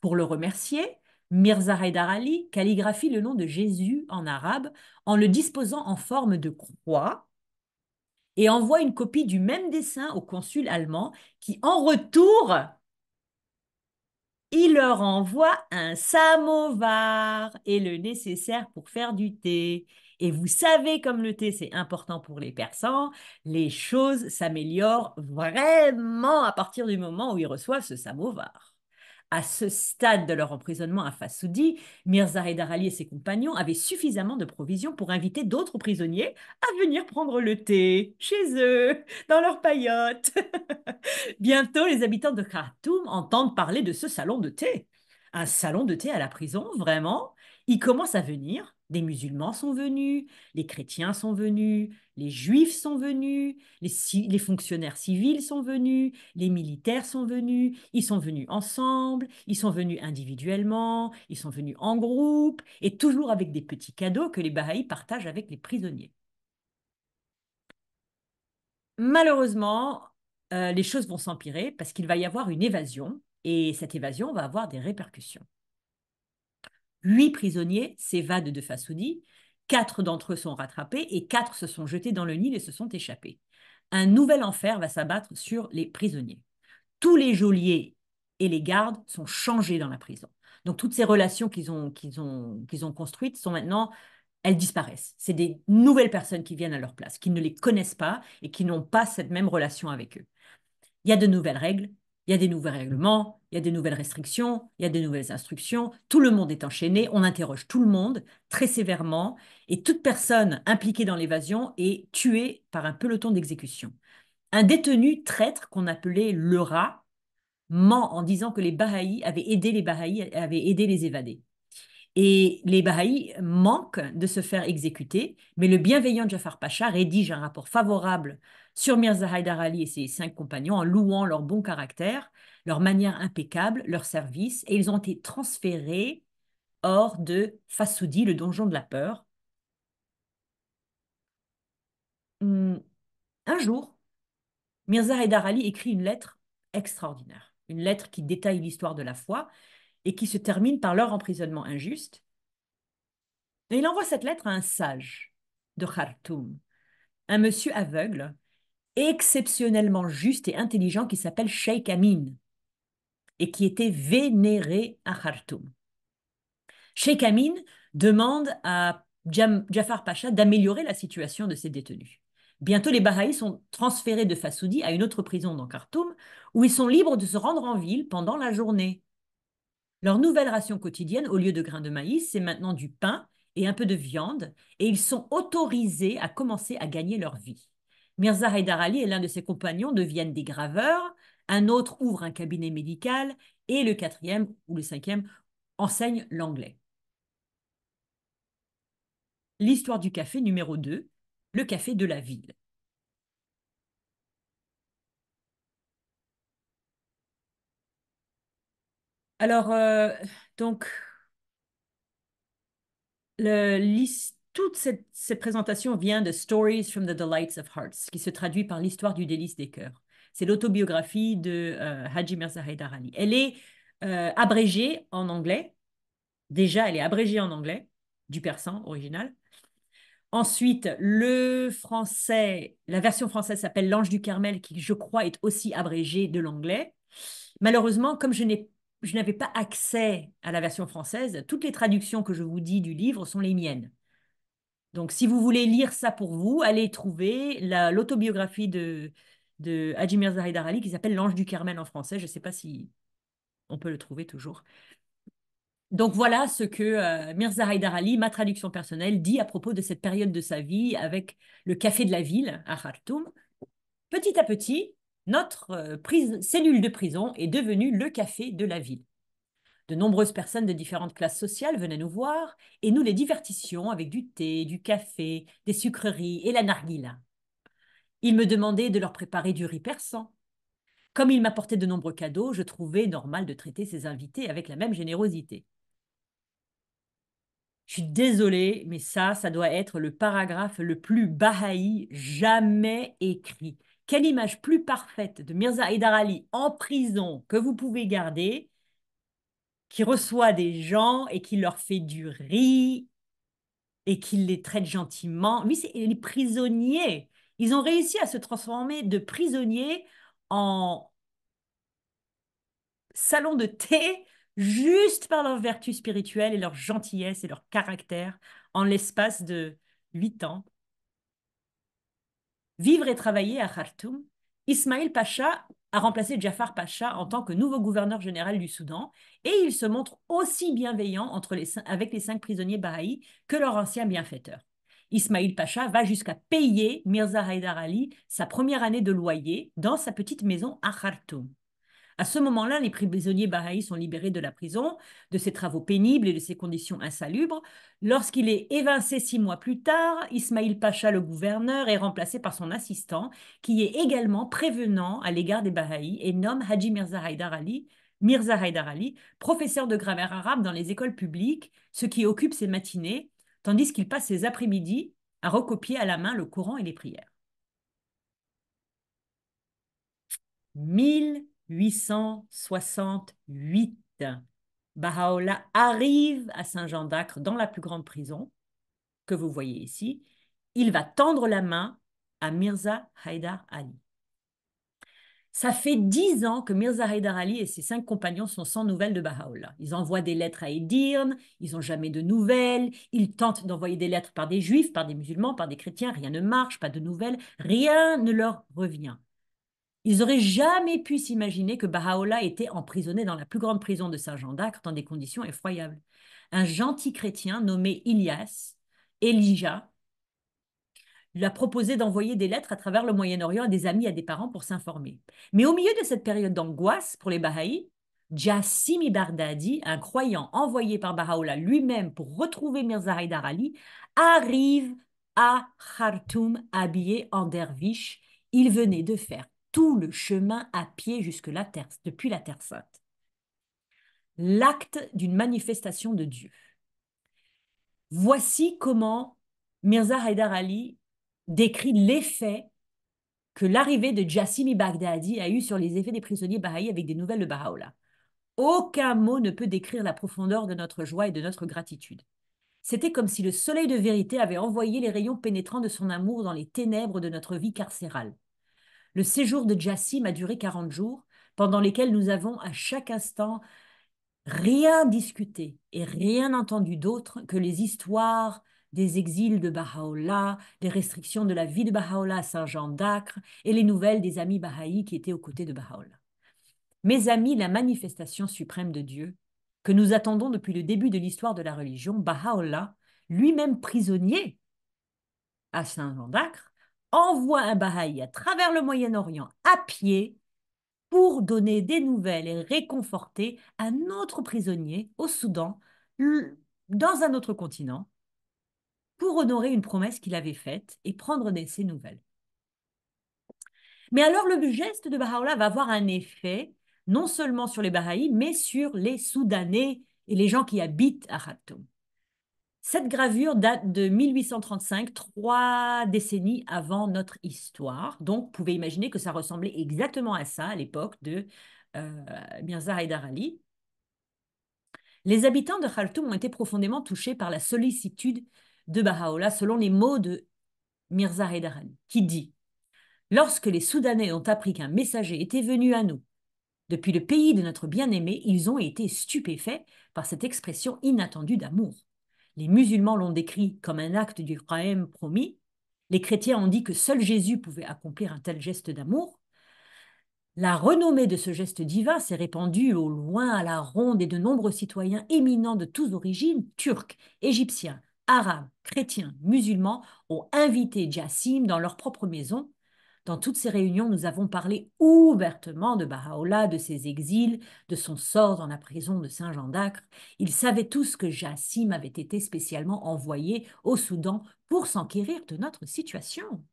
Pour le remercier, Mirza Haidar Ali calligraphie le nom de Jésus en arabe en le disposant en forme de croix et envoie une copie du même dessin au consul allemand qui, en retour, il leur envoie un samovar et le nécessaire pour faire du thé. Et vous savez comme le thé, c'est important pour les persans, les choses s'améliorent vraiment à partir du moment où ils reçoivent ce samovar. À ce stade de leur emprisonnement à Fasoudi, Mirza et Ali et ses compagnons avaient suffisamment de provisions pour inviter d'autres prisonniers à venir prendre le thé chez eux, dans leur paillotte. Bientôt, les habitants de Khartoum entendent parler de ce salon de thé. Un salon de thé à la prison, vraiment Ils commencent à venir, des musulmans sont venus, les chrétiens sont venus, les juifs sont venus, les, fonctionnaires civils sont venus, les militaires sont venus, ils sont venus ensemble, ils sont venus individuellement, ils sont venus en groupe, et toujours avec des petits cadeaux que les Bahaïs partagent avec les prisonniers. Malheureusement, euh, les choses vont s'empirer parce qu'il va y avoir une évasion, et cette évasion va avoir des répercussions. Huit prisonniers s'évadent de Fassoudi, quatre d'entre eux sont rattrapés et quatre se sont jetés dans le Nil et se sont échappés. Un nouvel enfer va s'abattre sur les prisonniers. Tous les geôliers et les gardes sont changés dans la prison. Donc toutes ces relations qu'ils ont, qu'ils ont, qu'ils ont construites sont maintenant, elles disparaissent. C'est des nouvelles personnes qui viennent à leur place, qui ne les connaissent pas et qui n'ont pas cette même relation avec eux. Il y a de nouvelles règles, il y a des nouveaux règlements, il y a des nouvelles restrictions, il y a des nouvelles instructions. Tout le monde est enchaîné. On interroge tout le monde très sévèrement et toute personne impliquée dans l'évasion est tuée par un peloton d'exécution. Un détenu traître qu'on appelait le rat ment en disant que les Bahaïs avaient aidé les Bahaïs, avaient aidé les évadés. Et les Bahaïs manquent de se faire exécuter, mais le bienveillant Jafar Pacha rédige un rapport favorable sur Mirza Haidar Ali et ses cinq compagnons en louant leur bon caractère, leur manière impeccable, leur service, et ils ont été transférés hors de Fasoudi, le donjon de la peur. Hmm, un jour, Mirza Haidar Ali écrit une lettre extraordinaire, une lettre qui détaille l'histoire de la foi et qui se termine par leur emprisonnement injuste. il envoie cette lettre à un sage de Khartoum, un monsieur aveugle exceptionnellement juste et intelligent qui s'appelle Sheikh Amin et qui était vénéré à Khartoum. Sheikh Amin demande à Jafar Pacha d'améliorer la situation de ses détenus. Bientôt, les Bahaïs sont transférés de Fasoudi à une autre prison dans Khartoum, où ils sont libres de se rendre en ville pendant la journée. Leur nouvelle ration quotidienne, au lieu de grains de maïs, c'est maintenant du pain et un peu de viande, et ils sont autorisés à commencer à gagner leur vie. Mirza Haydar Ali et l'un de ses compagnons deviennent des graveurs, un autre ouvre un cabinet médical et le quatrième ou le cinquième enseigne l'anglais. L'histoire du café numéro 2, le café de la ville. Alors, euh, donc, le l'histoire toute cette, présentation vient de Stories from the Delights of Hearts, qui se traduit par l'histoire du délice des cœurs. C'est l'autobiographie de euh, Haji Mirza Haydar Elle est euh, abrégée en anglais. Déjà, elle est abrégée en anglais, du persan original. Ensuite, le français, la version française s'appelle L'Ange du Carmel, qui, je crois, est aussi abrégée de l'anglais. Malheureusement, comme je n'ai je n'avais pas accès à la version française. Toutes les traductions que je vous dis du livre sont les miennes. Donc, si vous voulez lire ça pour vous, allez trouver l'autobiographie de, de Mirza Ali qui s'appelle L'Ange du Carmel en français. Je ne sais pas si on peut le trouver toujours. Donc voilà ce que euh, Mirza Haïdar Ali, ma traduction personnelle, dit à propos de cette période de sa vie avec le café de la ville à Khartoum. Petit à petit, notre euh, cellule de prison est devenue le café de la ville. De nombreuses personnes de différentes classes sociales venaient nous voir et nous les divertissions avec du thé, du café, des sucreries et la narghila. Ils me demandaient de leur préparer du riz persan. Comme ils m'apportaient de nombreux cadeaux, je trouvais normal de traiter ces invités avec la même générosité. Je suis désolée, mais ça, ça doit être le paragraphe le plus bahaï jamais écrit. Quelle image plus parfaite de Mirza et Ali en prison que vous pouvez garder qui reçoit des gens et qui leur fait du riz et qui les traite gentiment. Lui, c'est les prisonniers. Ils ont réussi à se transformer de prisonniers en salon de thé juste par leur vertu spirituelle et leur gentillesse et leur caractère en l'espace de huit ans. Vivre et travailler à Khartoum, Ismail Pacha a remplacé Jafar Pacha en tant que nouveau gouverneur général du Soudan, et il se montre aussi bienveillant avec les cinq prisonniers Baha'is que leur ancien bienfaiteur. Ismail Pacha va jusqu'à payer Mirza Haidar Ali sa première année de loyer dans sa petite maison à Khartoum. À ce moment-là, les prisonniers bahaïs sont libérés de la prison, de ses travaux pénibles et de ses conditions insalubres. Lorsqu'il est évincé six mois plus tard, Ismail Pacha, le gouverneur, est remplacé par son assistant, qui est également prévenant à l'égard des bahaïs et nomme Haji Mirza Ali, Mirza Ali, professeur de grammaire arabe dans les écoles publiques, ce qui occupe ses matinées, tandis qu'il passe ses après-midi à recopier à la main le Coran et les prières. 1000 868. Baha'u'llah arrive à Saint-Jean d'Acre dans la plus grande prison que vous voyez ici. Il va tendre la main à Mirza Haïdar Ali. Ça fait dix ans que Mirza Haïdar Ali et ses cinq compagnons sont sans nouvelles de Baha'u'llah. Ils envoient des lettres à Edirne, ils n'ont jamais de nouvelles, ils tentent d'envoyer des lettres par des juifs, par des musulmans, par des chrétiens, rien ne marche, pas de nouvelles, rien ne leur revient. Ils n'auraient jamais pu s'imaginer que Baha'u'llah était emprisonné dans la plus grande prison de Saint-Jean d'Acre dans des conditions effroyables. Un gentil chrétien nommé Ilyas, Elijah, lui a proposé d'envoyer des lettres à travers le Moyen-Orient à des amis, à des parents pour s'informer. Mais au milieu de cette période d'angoisse pour les Bahaïs, Jassimi Bardadi, un croyant envoyé par Baha'u'llah lui-même pour retrouver Mirza Haïdar Ali, arrive à Khartoum habillé en derviche. Il venait de faire tout le chemin à pied jusque la terre, depuis la Terre sainte. L'acte d'une manifestation de Dieu. Voici comment Mirza Haidar Ali décrit l'effet que l'arrivée de Jassimi Baghdadi a eu sur les effets des prisonniers bahaïs avec des nouvelles de Baha'u'llah. Aucun mot ne peut décrire la profondeur de notre joie et de notre gratitude. C'était comme si le soleil de vérité avait envoyé les rayons pénétrants de son amour dans les ténèbres de notre vie carcérale. Le séjour de Jassim a duré 40 jours, pendant lesquels nous avons à chaque instant rien discuté et rien entendu d'autre que les histoires des exils de Baha'u'llah, des restrictions de la vie de Baha'u'llah à Saint-Jean d'Acre et les nouvelles des amis Baha'i qui étaient aux côtés de Baha'u'llah. Mes amis, la manifestation suprême de Dieu, que nous attendons depuis le début de l'histoire de la religion, Baha'u'llah, lui-même prisonnier à Saint-Jean d'Acre, envoie un Bahaï à travers le Moyen-Orient à pied pour donner des nouvelles et réconforter un autre prisonnier au Soudan, dans un autre continent, pour honorer une promesse qu'il avait faite et prendre de ses nouvelles. Mais alors le geste de Baha'u'llah va avoir un effet non seulement sur les Bahaïs, mais sur les Soudanais et les gens qui habitent à Khartoum. Cette gravure date de 1835, trois décennies avant notre histoire. Donc, vous pouvez imaginer que ça ressemblait exactement à ça à l'époque de Mirza euh, eh Haidar Ali. Les habitants de Khartoum ont été profondément touchés par la sollicitude de Baha'u'llah, selon les mots de Mirza Haidar Ali, qui dit Lorsque les Soudanais ont appris qu'un messager était venu à nous depuis le pays de notre bien-aimé, ils ont été stupéfaits par cette expression inattendue d'amour. Les musulmans l'ont décrit comme un acte du promis. Les chrétiens ont dit que seul Jésus pouvait accomplir un tel geste d'amour. La renommée de ce geste divin s'est répandue au loin, à la ronde, et de nombreux citoyens éminents de tous origines, turcs, égyptiens, arabes, chrétiens, musulmans, ont invité Jassim dans leur propre maison dans toutes ces réunions, nous avons parlé ouvertement de Baha'u'llah, de ses exils, de son sort dans la prison de Saint-Jean d'Acre. Ils savaient tous que Jassim avait été spécialement envoyé au Soudan pour s'enquérir de notre situation.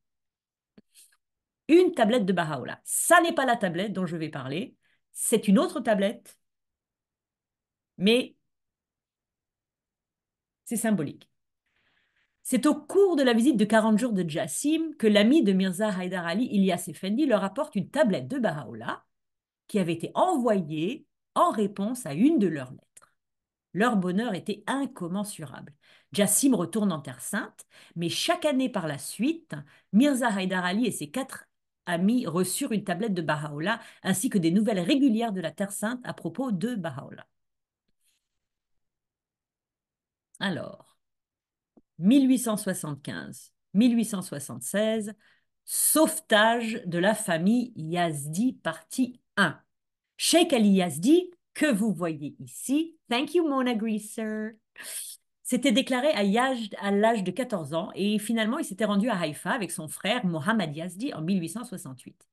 Une tablette de Baha'u'llah, Ça n'est pas la tablette dont je vais parler, c'est une autre tablette, mais c'est symbolique. C'est au cours de la visite de 40 jours de Jassim que l'ami de Mirza Haïdar Ali, Ilyas Effendi, leur apporte une tablette de Baha'u'llah qui avait été envoyée en réponse à une de leurs lettres. Leur bonheur était incommensurable. Jassim retourne en Terre Sainte, mais chaque année par la suite, Mirza Haïdar Ali et ses quatre amis reçurent une tablette de Baha'u'llah ainsi que des nouvelles régulières de la Terre Sainte à propos de Baha'u'llah. Alors, 1875, 1876, Sauvetage de la famille Yazdi, partie 1. Sheikh Ali Yazdi, que vous voyez ici, thank you Mona Greaser, s'était déclaré à à l'âge de 14 ans et finalement il s'était rendu à Haïfa avec son frère Mohammad Yazdi en 1868.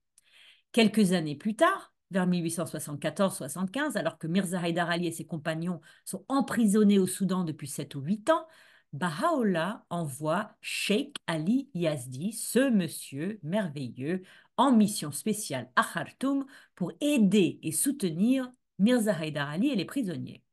Quelques années plus tard, vers 1874-75, alors que Mirza Haïdar Ali et ses compagnons sont emprisonnés au Soudan depuis 7 ou 8 ans, Baha'u'llah envoie Sheikh Ali Yazdi, ce monsieur merveilleux, en mission spéciale à Khartoum pour aider et soutenir Mirza Haïdar Ali et les prisonniers.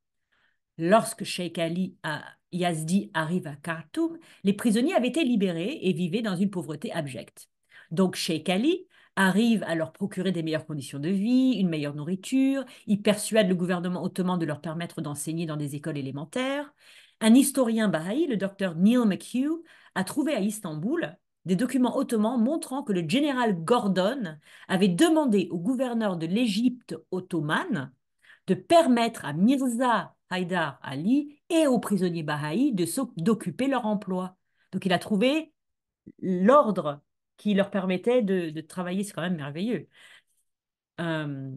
Lorsque Sheikh Ali euh, Yazdi arrive à Khartoum, les prisonniers avaient été libérés et vivaient dans une pauvreté abjecte. Donc Sheikh Ali arrive à leur procurer des meilleures conditions de vie, une meilleure nourriture, il persuade le gouvernement ottoman de leur permettre d'enseigner dans des écoles élémentaires, un historien bahaï, le docteur Neil McHugh, a trouvé à Istanbul des documents ottomans montrant que le général Gordon avait demandé au gouverneur de l'Égypte ottomane de permettre à Mirza Haïdar Ali et aux prisonniers bahaïs d'occuper leur emploi. Donc il a trouvé l'ordre qui leur permettait de, travailler, c'est quand même merveilleux. Euh,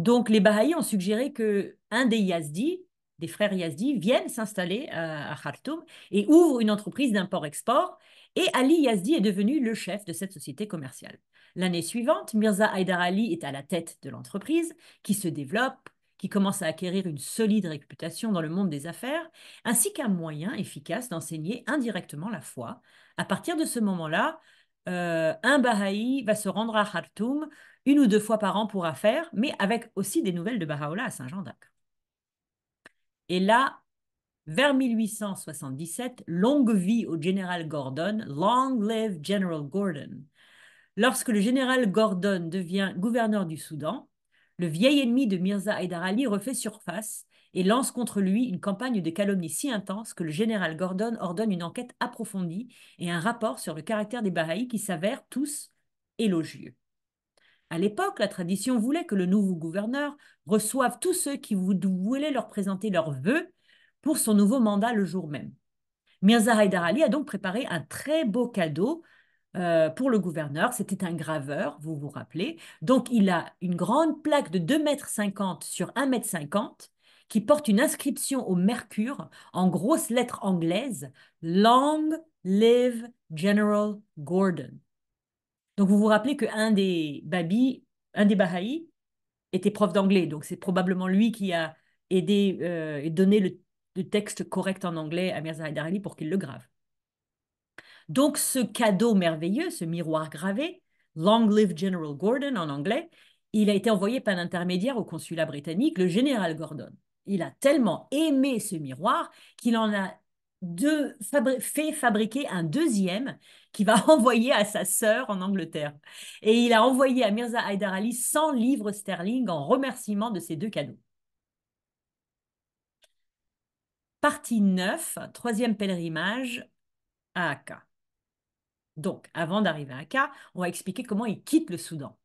Donc les Bahaïs ont suggéré que des Yazdi, des frères Yazdi, viennent s'installer à, Khartoum et ouvre une entreprise d'import-export. Et Ali Yazdi est devenu le chef de cette société commerciale. L'année suivante, Mirza Haïdar Ali est à la tête de l'entreprise, qui se développe, qui commence à acquérir une solide réputation dans le monde des affaires, ainsi qu'un moyen efficace d'enseigner indirectement la foi. À partir de ce moment-là, euh, un Bahaï va se rendre à Khartoum une ou deux fois par an pour affaires, mais avec aussi des nouvelles de Baraola à Saint-Jean d'Acre. Et là, vers 1877, longue vie au général Gordon, long live General Gordon. Lorsque le général Gordon devient gouverneur du Soudan, le vieil ennemi de Mirza Haïdar Ali refait surface et lance contre lui une campagne de calomnie si intense que le général Gordon ordonne une enquête approfondie et un rapport sur le caractère des Bahaïs qui s'avèrent tous élogieux. À l'époque, la tradition voulait que le nouveau gouverneur reçoive tous ceux qui voulaient leur présenter leurs vœux pour son nouveau mandat le jour même. Mirza Haïdar Ali a donc préparé un très beau cadeau euh, pour le gouverneur. C'était un graveur, vous vous rappelez. Donc, il a une grande plaque de 2,50 m sur 1,50 m qui porte une inscription au mercure en grosses lettres anglaises Long live General Gordon. Donc, vous vous rappelez qu'un des Babi, un des était prof d'anglais. Donc, c'est probablement lui qui a aidé euh, et donné le, texte correct en anglais à Mirza Haïdar Ali pour qu'il le grave. Donc, ce cadeau merveilleux, ce miroir gravé, Long Live General Gordon en anglais, il a été envoyé par l'intermédiaire au consulat britannique, le général Gordon. Il a tellement aimé ce miroir qu'il en a fait fabriquer un deuxième qui va envoyer à sa sœur en Angleterre. Et il a envoyé à Mirza Haïdar Ali 100 livres sterling en remerciement de ces deux cadeaux. Partie 9, troisième pèlerinage à Akka. Donc, avant d'arriver à Akka, on va expliquer comment il quitte le Soudan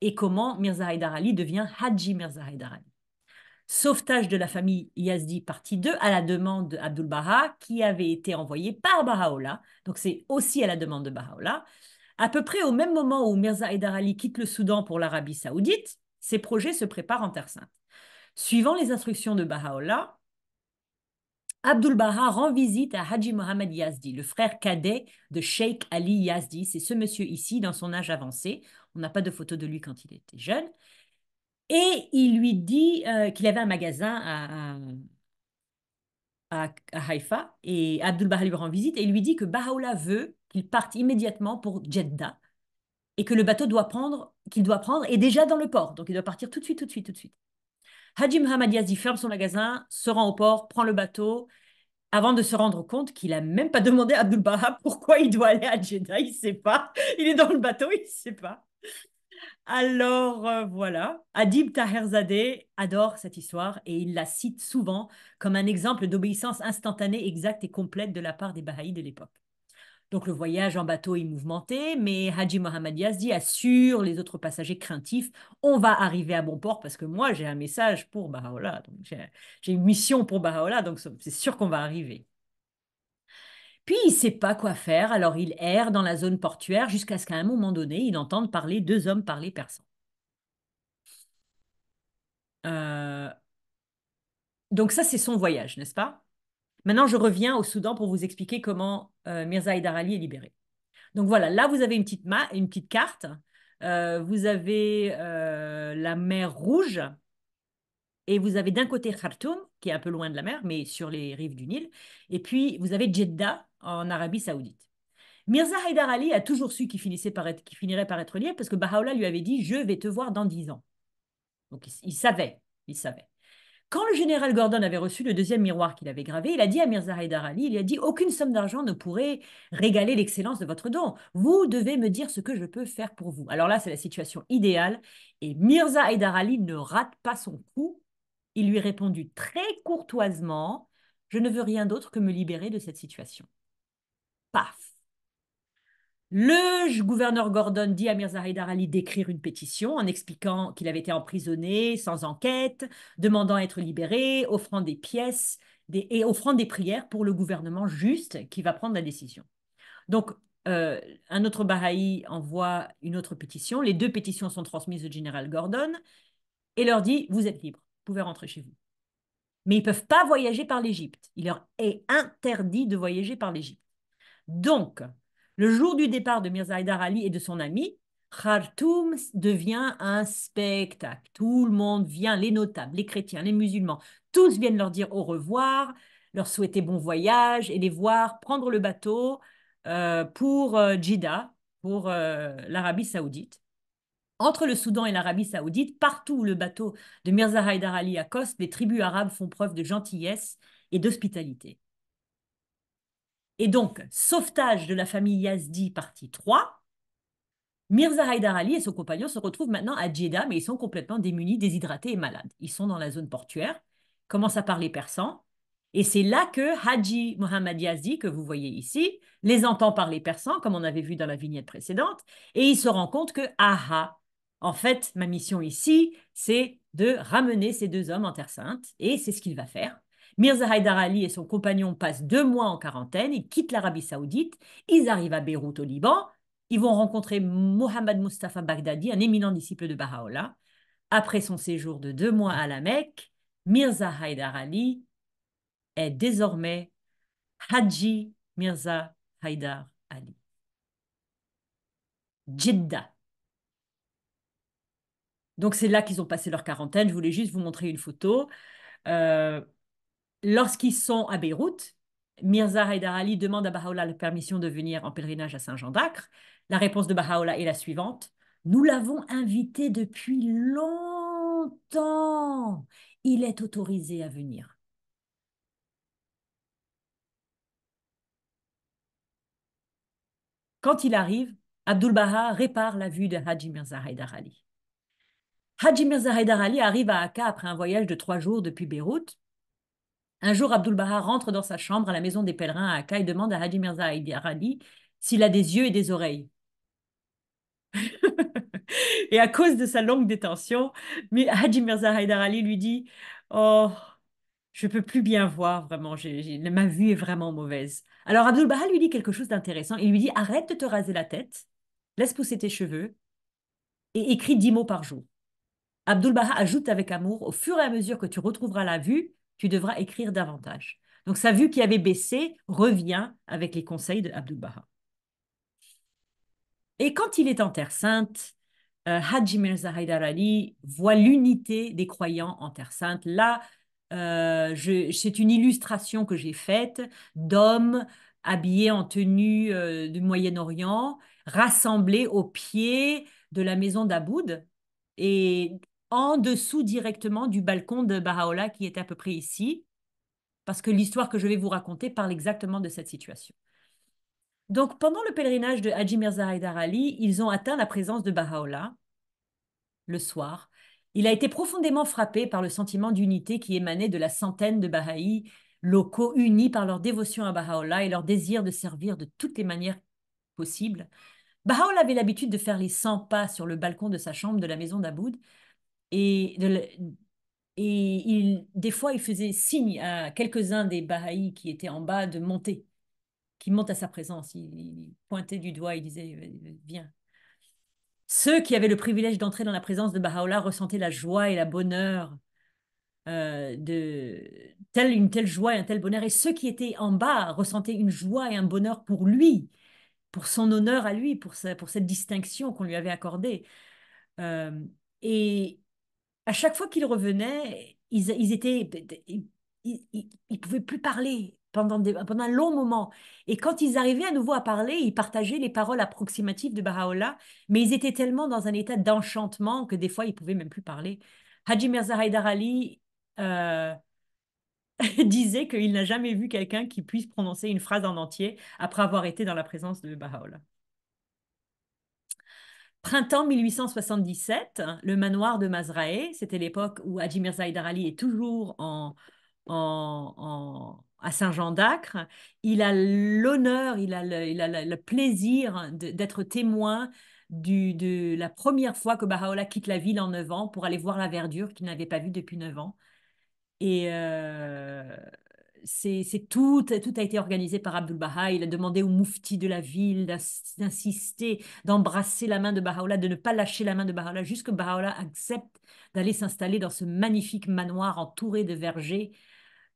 et comment Mirza Haïdar Ali devient Hadji Mirza Haïdar Ali. Sauvetage de la famille Yazdi, partie 2, à la demande d'Abdul Baha, qui avait été envoyé par Baha'u'llah Donc, c'est aussi à la demande de Baha'u'llah À peu près au même moment où Mirza Haydar Ali quitte le Soudan pour l'Arabie Saoudite, ses projets se préparent en Terre Sainte. Suivant les instructions de Baha'u'llah Abdul Baha rend visite à Haji Mohamed Yazdi, le frère cadet de Sheikh Ali Yazdi. C'est ce monsieur ici, dans son âge avancé. On n'a pas de photo de lui quand il était jeune. Et il lui dit euh, qu'il avait un magasin à, Haïfa et Abdul Baha lui rend visite et il lui dit que Bahola veut qu'il parte immédiatement pour Jeddah et que le bateau doit prendre, qu'il doit prendre est déjà dans le port. Donc il doit partir tout de suite, tout de suite, tout de suite. Haji Muhammad ferme son magasin, se rend au port, prend le bateau avant de se rendre compte qu'il n'a même pas demandé à Abdul Baha pourquoi il doit aller à Jeddah. Il ne sait pas. Il est dans le bateau, il ne sait pas. Alors euh, voilà, Adib Taherzadeh adore cette histoire et il la cite souvent comme un exemple d'obéissance instantanée, exacte et complète de la part des Bahaïs de l'époque. Donc le voyage en bateau est mouvementé, mais Haji Mohamed Yazdi assure les autres passagers craintifs on va arriver à bon port parce que moi j'ai un message pour Baha'u'llah, j'ai une mission pour Baha'u'llah, donc c'est sûr qu'on va arriver. Puis il ne sait pas quoi faire, alors il erre dans la zone portuaire jusqu'à ce qu'à un moment donné, il entende parler deux hommes parler persan. Euh, donc ça, c'est son voyage, n'est-ce pas Maintenant, je reviens au Soudan pour vous expliquer comment euh, Mirza Ali est libéré. Donc voilà, là, vous avez une petite, ma une petite carte. Euh, vous avez la mer Rouge, et vous avez d'un côté Khartoum, qui est un peu loin de la mer, mais sur les rives du Nil. Et puis, vous avez Jeddah, en Arabie saoudite. Mirza Haidar Ali a toujours su qu'il finissait finirait par être lié parce que Baha'u'llah lui avait dit Je vais te voir dans dix ans. Donc, il, savait, il savait. Quand le général Gordon avait reçu le deuxième miroir qu'il avait gravé, il a dit à Mirza Haidar Ali, il a dit aucune somme d'argent ne pourrait régaler l'excellence de votre don. Vous devez me dire ce que je peux faire pour vous. Alors là, c'est la situation idéale et Mirza Haidar Ali ne rate pas son coup il lui répondit très courtoisement Je ne veux rien d'autre que me libérer de cette situation. Paf le gouverneur Gordon dit à Mirza Haidar Ali d'écrire une pétition en expliquant qu'il avait été emprisonné sans enquête, demandant à être libéré, offrant des pièces et offrant des prières pour le gouvernement juste qui va prendre la décision. Donc, euh, un autre bahaï envoie une autre pétition. Les deux pétitions sont transmises au général Gordon et leur dit Vous êtes libre pouvez rentrer chez vous. Mais ils peuvent pas voyager par l'Égypte. Il leur est interdit de voyager par l'Égypte. Donc, le jour du départ de Mirza Haydar Ali et de son ami, Khartoum devient un spectacle. Tout le monde vient, les notables, les chrétiens, les musulmans, tous viennent leur dire au revoir, leur souhaiter bon voyage et les voir prendre le bateau euh, pour euh, pour euh, l'Arabie saoudite. Entre le Soudan et l'Arabie saoudite, partout où le bateau de Mirza Haïdar Ali accoste, les tribus arabes font preuve de gentillesse et d'hospitalité. Et donc, sauvetage de la famille Yazdi, partie 3. Mirza Haïdar Ali et son compagnon se retrouvent maintenant à Djeddah, mais ils sont complètement démunis, déshydratés et malades. Ils sont dans la zone portuaire, commencent à parler persan, et c'est là que Haji Mohamed Yazdi, que vous voyez ici, les entend parler persan, comme on avait vu dans la vignette précédente, et il se rend compte que, aha, en fait, ma mission ici, c'est de ramener ces deux hommes en Terre Sainte, et c'est ce qu'il va faire. Mirza Haïdar Ali et son compagnon passent deux mois en quarantaine, ils quittent l'Arabie Saoudite, ils arrivent à Beyrouth au Liban, ils vont rencontrer Mohamed Mustafa Baghdadi, un éminent disciple de Baha'u'llah. Après son séjour de deux mois à la Mecque, Mirza Haïdar Ali est désormais Hadji Mirza Haïdar Ali. Jeddah, donc c'est là qu'ils ont passé leur quarantaine. Je voulais juste vous montrer une photo. Euh, lorsqu'ils sont à Beyrouth, Mirza Haïdar Ali demande à Baha'u'llah la permission de venir en pèlerinage à Saint-Jean d'Acre. La réponse de Baha'u'llah est la suivante. Nous l'avons invité depuis longtemps. Il est autorisé à venir. Quand il arrive, Abdul Baha répare la vue de Haji Mirza Haïdar Ali. Haji Mirza Ali arrive à Akka après un voyage de trois jours depuis Beyrouth. Un jour, Abdul Baha rentre dans sa chambre à la maison des pèlerins à Akka et demande à Haji Mirza Haidar Ali s'il a des yeux et des oreilles. et à cause de sa longue détention, Haji Mirza Ali lui dit Oh, je peux plus bien voir vraiment, ma vue est vraiment mauvaise. Alors Abdul Baha lui dit quelque chose d'intéressant. Il lui dit Arrête de te raser la tête, laisse pousser tes cheveux et écris dix mots par jour. Abdul Baha ajoute avec amour, au fur et à mesure que tu retrouveras la vue, tu devras écrire davantage. Donc sa vue qui avait baissé revient avec les conseils de Abdul Baha. Et quand il est en Terre Sainte, euh, Haji Mirza Ali voit l'unité des croyants en Terre Sainte. Là, euh, c'est une illustration que j'ai faite d'hommes habillés en tenue euh, du Moyen-Orient, rassemblés au pied de la maison d'Aboud. Et en dessous directement du balcon de Baha'u'llah qui est à peu près ici, parce que l'histoire que je vais vous raconter parle exactement de cette situation. Donc pendant le pèlerinage de Haji Mirza Haidar Ali, ils ont atteint la présence de Baha'u'llah le soir. Il a été profondément frappé par le sentiment d'unité qui émanait de la centaine de Baha'i locaux unis par leur dévotion à Baha'u'llah et leur désir de servir de toutes les manières possibles. Baha'u'llah avait l'habitude de faire les 100 pas sur le balcon de sa chambre de la maison d'Aboud, et, et il, des fois, il faisait signe à quelques-uns des Bahaïs qui étaient en bas de monter, qui montent à sa présence. Il, pointait du doigt, il disait Viens. Ceux qui avaient le privilège d'entrer dans la présence de Baha'u'llah ressentaient la joie et la bonheur, euh, de telle, une telle joie et un tel bonheur. Et ceux qui étaient en bas ressentaient une joie et un bonheur pour lui, pour son honneur à lui, pour, sa, pour cette distinction qu'on lui avait accordée. Euh, et à chaque fois qu'ils revenaient, ils, ils étaient, ils, pouvaient plus parler pendant, pendant un long moment. Et quand ils arrivaient à nouveau à parler, ils partageaient les paroles approximatives de Baha'u'llah, mais ils étaient tellement dans un état d'enchantement que des fois, ils pouvaient même plus parler. Haji Mirza Ali euh, disait qu'il n'a jamais vu quelqu'un qui puisse prononcer une phrase en entier après avoir été dans la présence de Baha'u'llah. Printemps 1877, le manoir de Mazraé, c'était l'époque où Haji Mirza Ali est toujours à Saint-Jean d'Acre. Il a l'honneur, il a le, plaisir d'être témoin de la première fois que Baha'u'llah quitte la ville en 9 ans pour aller voir la verdure qu'il n'avait pas vue depuis 9 ans. Et euh, c'est tout, a été organisé par Abdul Baha. Il a demandé au mufti de la ville d'insister, d'embrasser la main de Baha'u'llah, de ne pas lâcher la main de juste que Baha'u'llah accepte d'aller s'installer dans ce magnifique manoir entouré de vergers.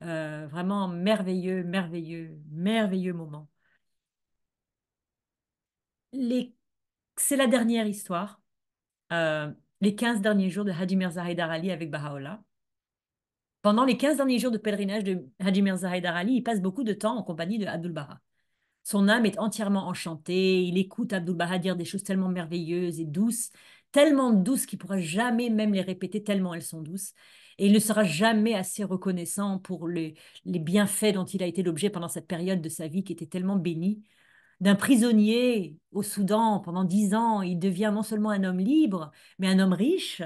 Euh, vraiment merveilleux, merveilleux, merveilleux moment. C'est la dernière histoire, euh, les 15 derniers jours de Hadi Mirza Haidar Ali avec Baha'u'llah pendant les 15 derniers jours de pèlerinage de Haji Mirza Haidar Ali, il passe beaucoup de temps en compagnie de Abdul Son âme est entièrement enchantée, il écoute Abdul Baha dire des choses tellement merveilleuses et douces, tellement douces qu'il ne pourra jamais même les répéter tellement elles sont douces. Et il ne sera jamais assez reconnaissant pour les, les bienfaits dont il a été l'objet pendant cette période de sa vie qui était tellement bénie. D'un prisonnier au Soudan pendant dix ans, il devient non seulement un homme libre, mais un homme riche.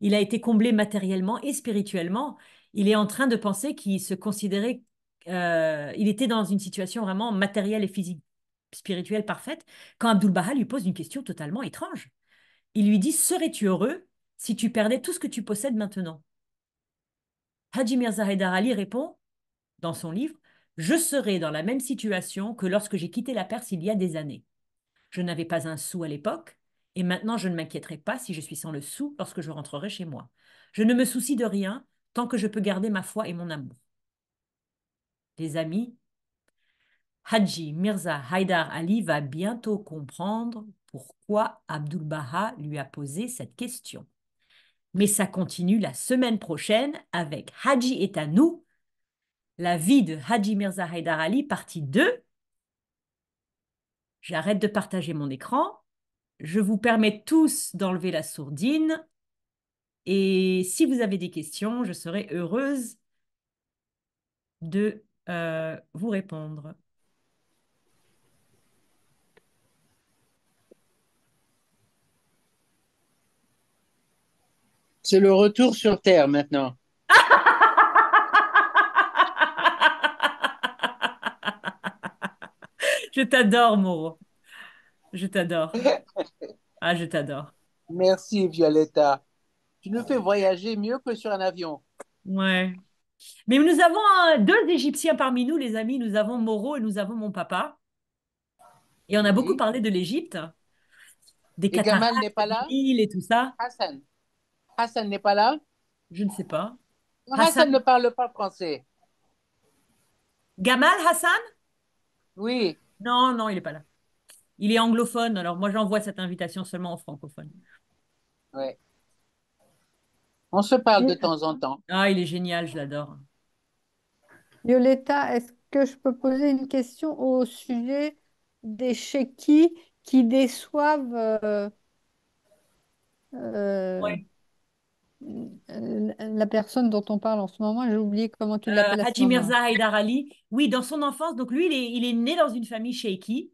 Il a été comblé matériellement et spirituellement il est en train de penser qu'il se considérait, euh, il était dans une situation vraiment matérielle et physique, spirituelle parfaite, quand Abdul Baha lui pose une question totalement étrange. Il lui dit Serais-tu heureux si tu perdais tout ce que tu possèdes maintenant Haji Mirza Haidar Ali répond, dans son livre, Je serai dans la même situation que lorsque j'ai quitté la Perse il y a des années. Je n'avais pas un sou à l'époque, et maintenant je ne m'inquiéterai pas si je suis sans le sou lorsque je rentrerai chez moi. Je ne me soucie de rien, tant que je peux garder ma foi et mon amour. Les amis, Hadji Mirza Haidar Ali va bientôt comprendre pourquoi Abdul Baha lui a posé cette question. Mais ça continue la semaine prochaine avec Hadji est à nous, la vie de Hadji Mirza Haidar Ali, partie 2. J'arrête de partager mon écran. Je vous permets tous d'enlever la sourdine. Et si vous avez des questions, je serai heureuse de euh, vous répondre. C'est le retour sur Terre maintenant. je t'adore, Moro. Je t'adore. Ah, je t'adore. Merci, Violetta. Tu nous fais voyager mieux que sur un avion. Ouais. Mais nous avons deux Égyptiens parmi nous, les amis. Nous avons Moreau et nous avons mon papa. Et on a beaucoup parlé de l'Égypte, des Gamal n'est pas là. et tout ça. Hassan. Hassan n'est pas là. Je ne sais pas. Hassan, Hassan ne parle pas français. Gamal Hassan Oui. Non, non, il n'est pas là. Il est anglophone, alors moi j'envoie cette invitation seulement aux francophones. Ouais. On se parle de temps en temps. Ah, il est génial, je l'adore. Violetta, est-ce que je peux poser une question au sujet des chéquis qui déçoivent euh, euh, la personne dont on parle en ce moment J'ai oublié comment tu l'appelles. Euh, Ali. Oui, dans son enfance, donc lui, il est, né dans une famille chéquie.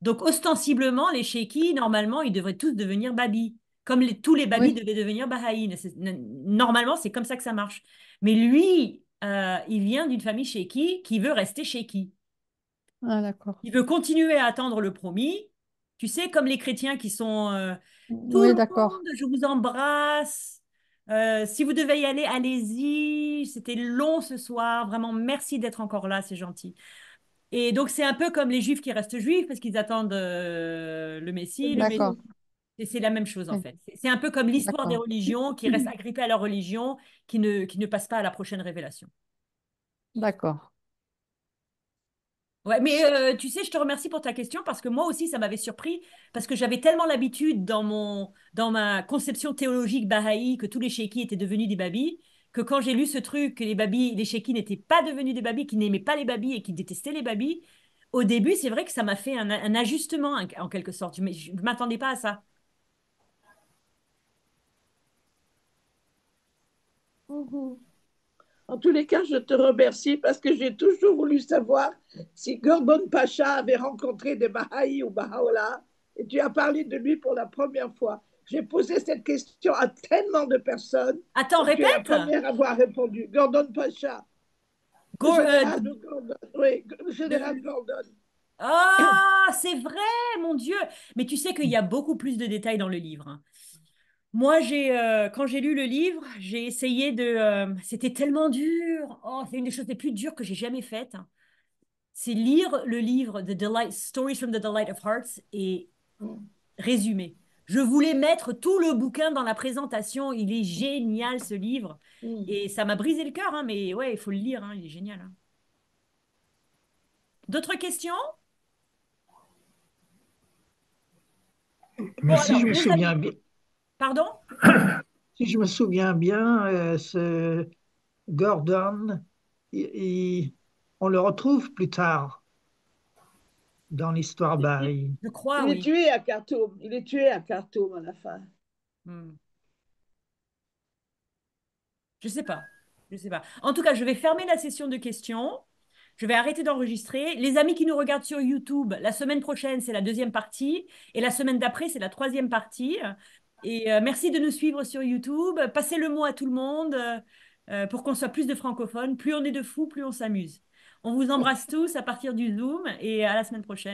Donc ostensiblement, les chéquis, normalement, ils devraient tous devenir babis comme tous les Babis devaient devenir bahaïnes, Normalement, c'est comme ça que ça marche. Mais lui, euh, il vient d'une famille chez qui qui veut rester chez qui. Ah, d'accord. Il veut continuer à attendre le promis. Tu sais, comme les chrétiens qui sont. Euh, oui, d'accord. Je vous embrasse. Euh, si vous devez y aller, allez-y. C'était long ce soir. Vraiment, merci d'être encore là. C'est gentil. Et donc, c'est un peu comme les juifs qui restent juifs parce qu'ils attendent le Messie. Le Messie c'est la même chose en fait. C'est un peu comme l'histoire des religions qui restent agrippées à leur religion, qui ne, qui ne passe pas à la prochaine révélation. D'accord. Ouais, mais euh, tu sais, je te remercie pour ta question parce que moi aussi, ça m'avait surpris parce que j'avais tellement l'habitude dans mon dans ma conception théologique bahaï que tous les shékis étaient devenus des babis que quand j'ai lu ce truc que les babis, les n'étaient pas devenus des babis, qui n'aimaient pas les babis et qui détestaient les babis, au début, c'est vrai que ça m'a fait un, un ajustement en quelque sorte. Je ne m'attendais pas à ça. Mhm. En tous les cas, je te remercie parce que j'ai toujours voulu savoir si Gordon Pacha avait rencontré des Baha'is ou Baha'u'llah Et tu as parlé de lui pour la première fois. J'ai posé cette question à tellement de personnes. Attends, répète. la première à avoir répondu. Gordon Pacha. Gordon. Général euh, Gordon. Ah, c'est vrai, mon Dieu. Mais tu sais qu'il y a beaucoup plus de détails dans le livre. Hein. Moi, j'ai euh, quand j'ai lu le livre, j'ai essayé de. Euh, c'était tellement dur. Oh, c'est une des choses les plus dures que j'ai jamais faites. Hein. C'est lire le livre The Delight, Stories from the Delight of Hearts et résumer. Je voulais mettre tout le bouquin dans la présentation. Il est génial ce livre mm. et ça m'a brisé le cœur. Hein, mais ouais, il faut le lire. Hein, il est génial. D'autres questions Merci, je me souviens bien, Pardon Si je me souviens bien, euh, ce Gordon, on le retrouve plus tard dans l'histoire Barry. Je crois. Il est tué à Khartoum. Il est tué à Khartoum à la fin. Hmm. Je sais pas. Je sais pas. En tout cas, je vais fermer la session de questions. Je vais arrêter d'enregistrer. Les amis qui nous regardent sur YouTube, la semaine prochaine, c'est la deuxième partie. Et la semaine d'après, c'est la troisième partie. Et euh, merci de nous suivre sur YouTube. Passez le mot à tout le monde euh, euh, pour qu'on soit plus de francophones. Plus on est de fous, plus on s'amuse. On vous embrasse tous à partir du Zoom et à la semaine prochaine.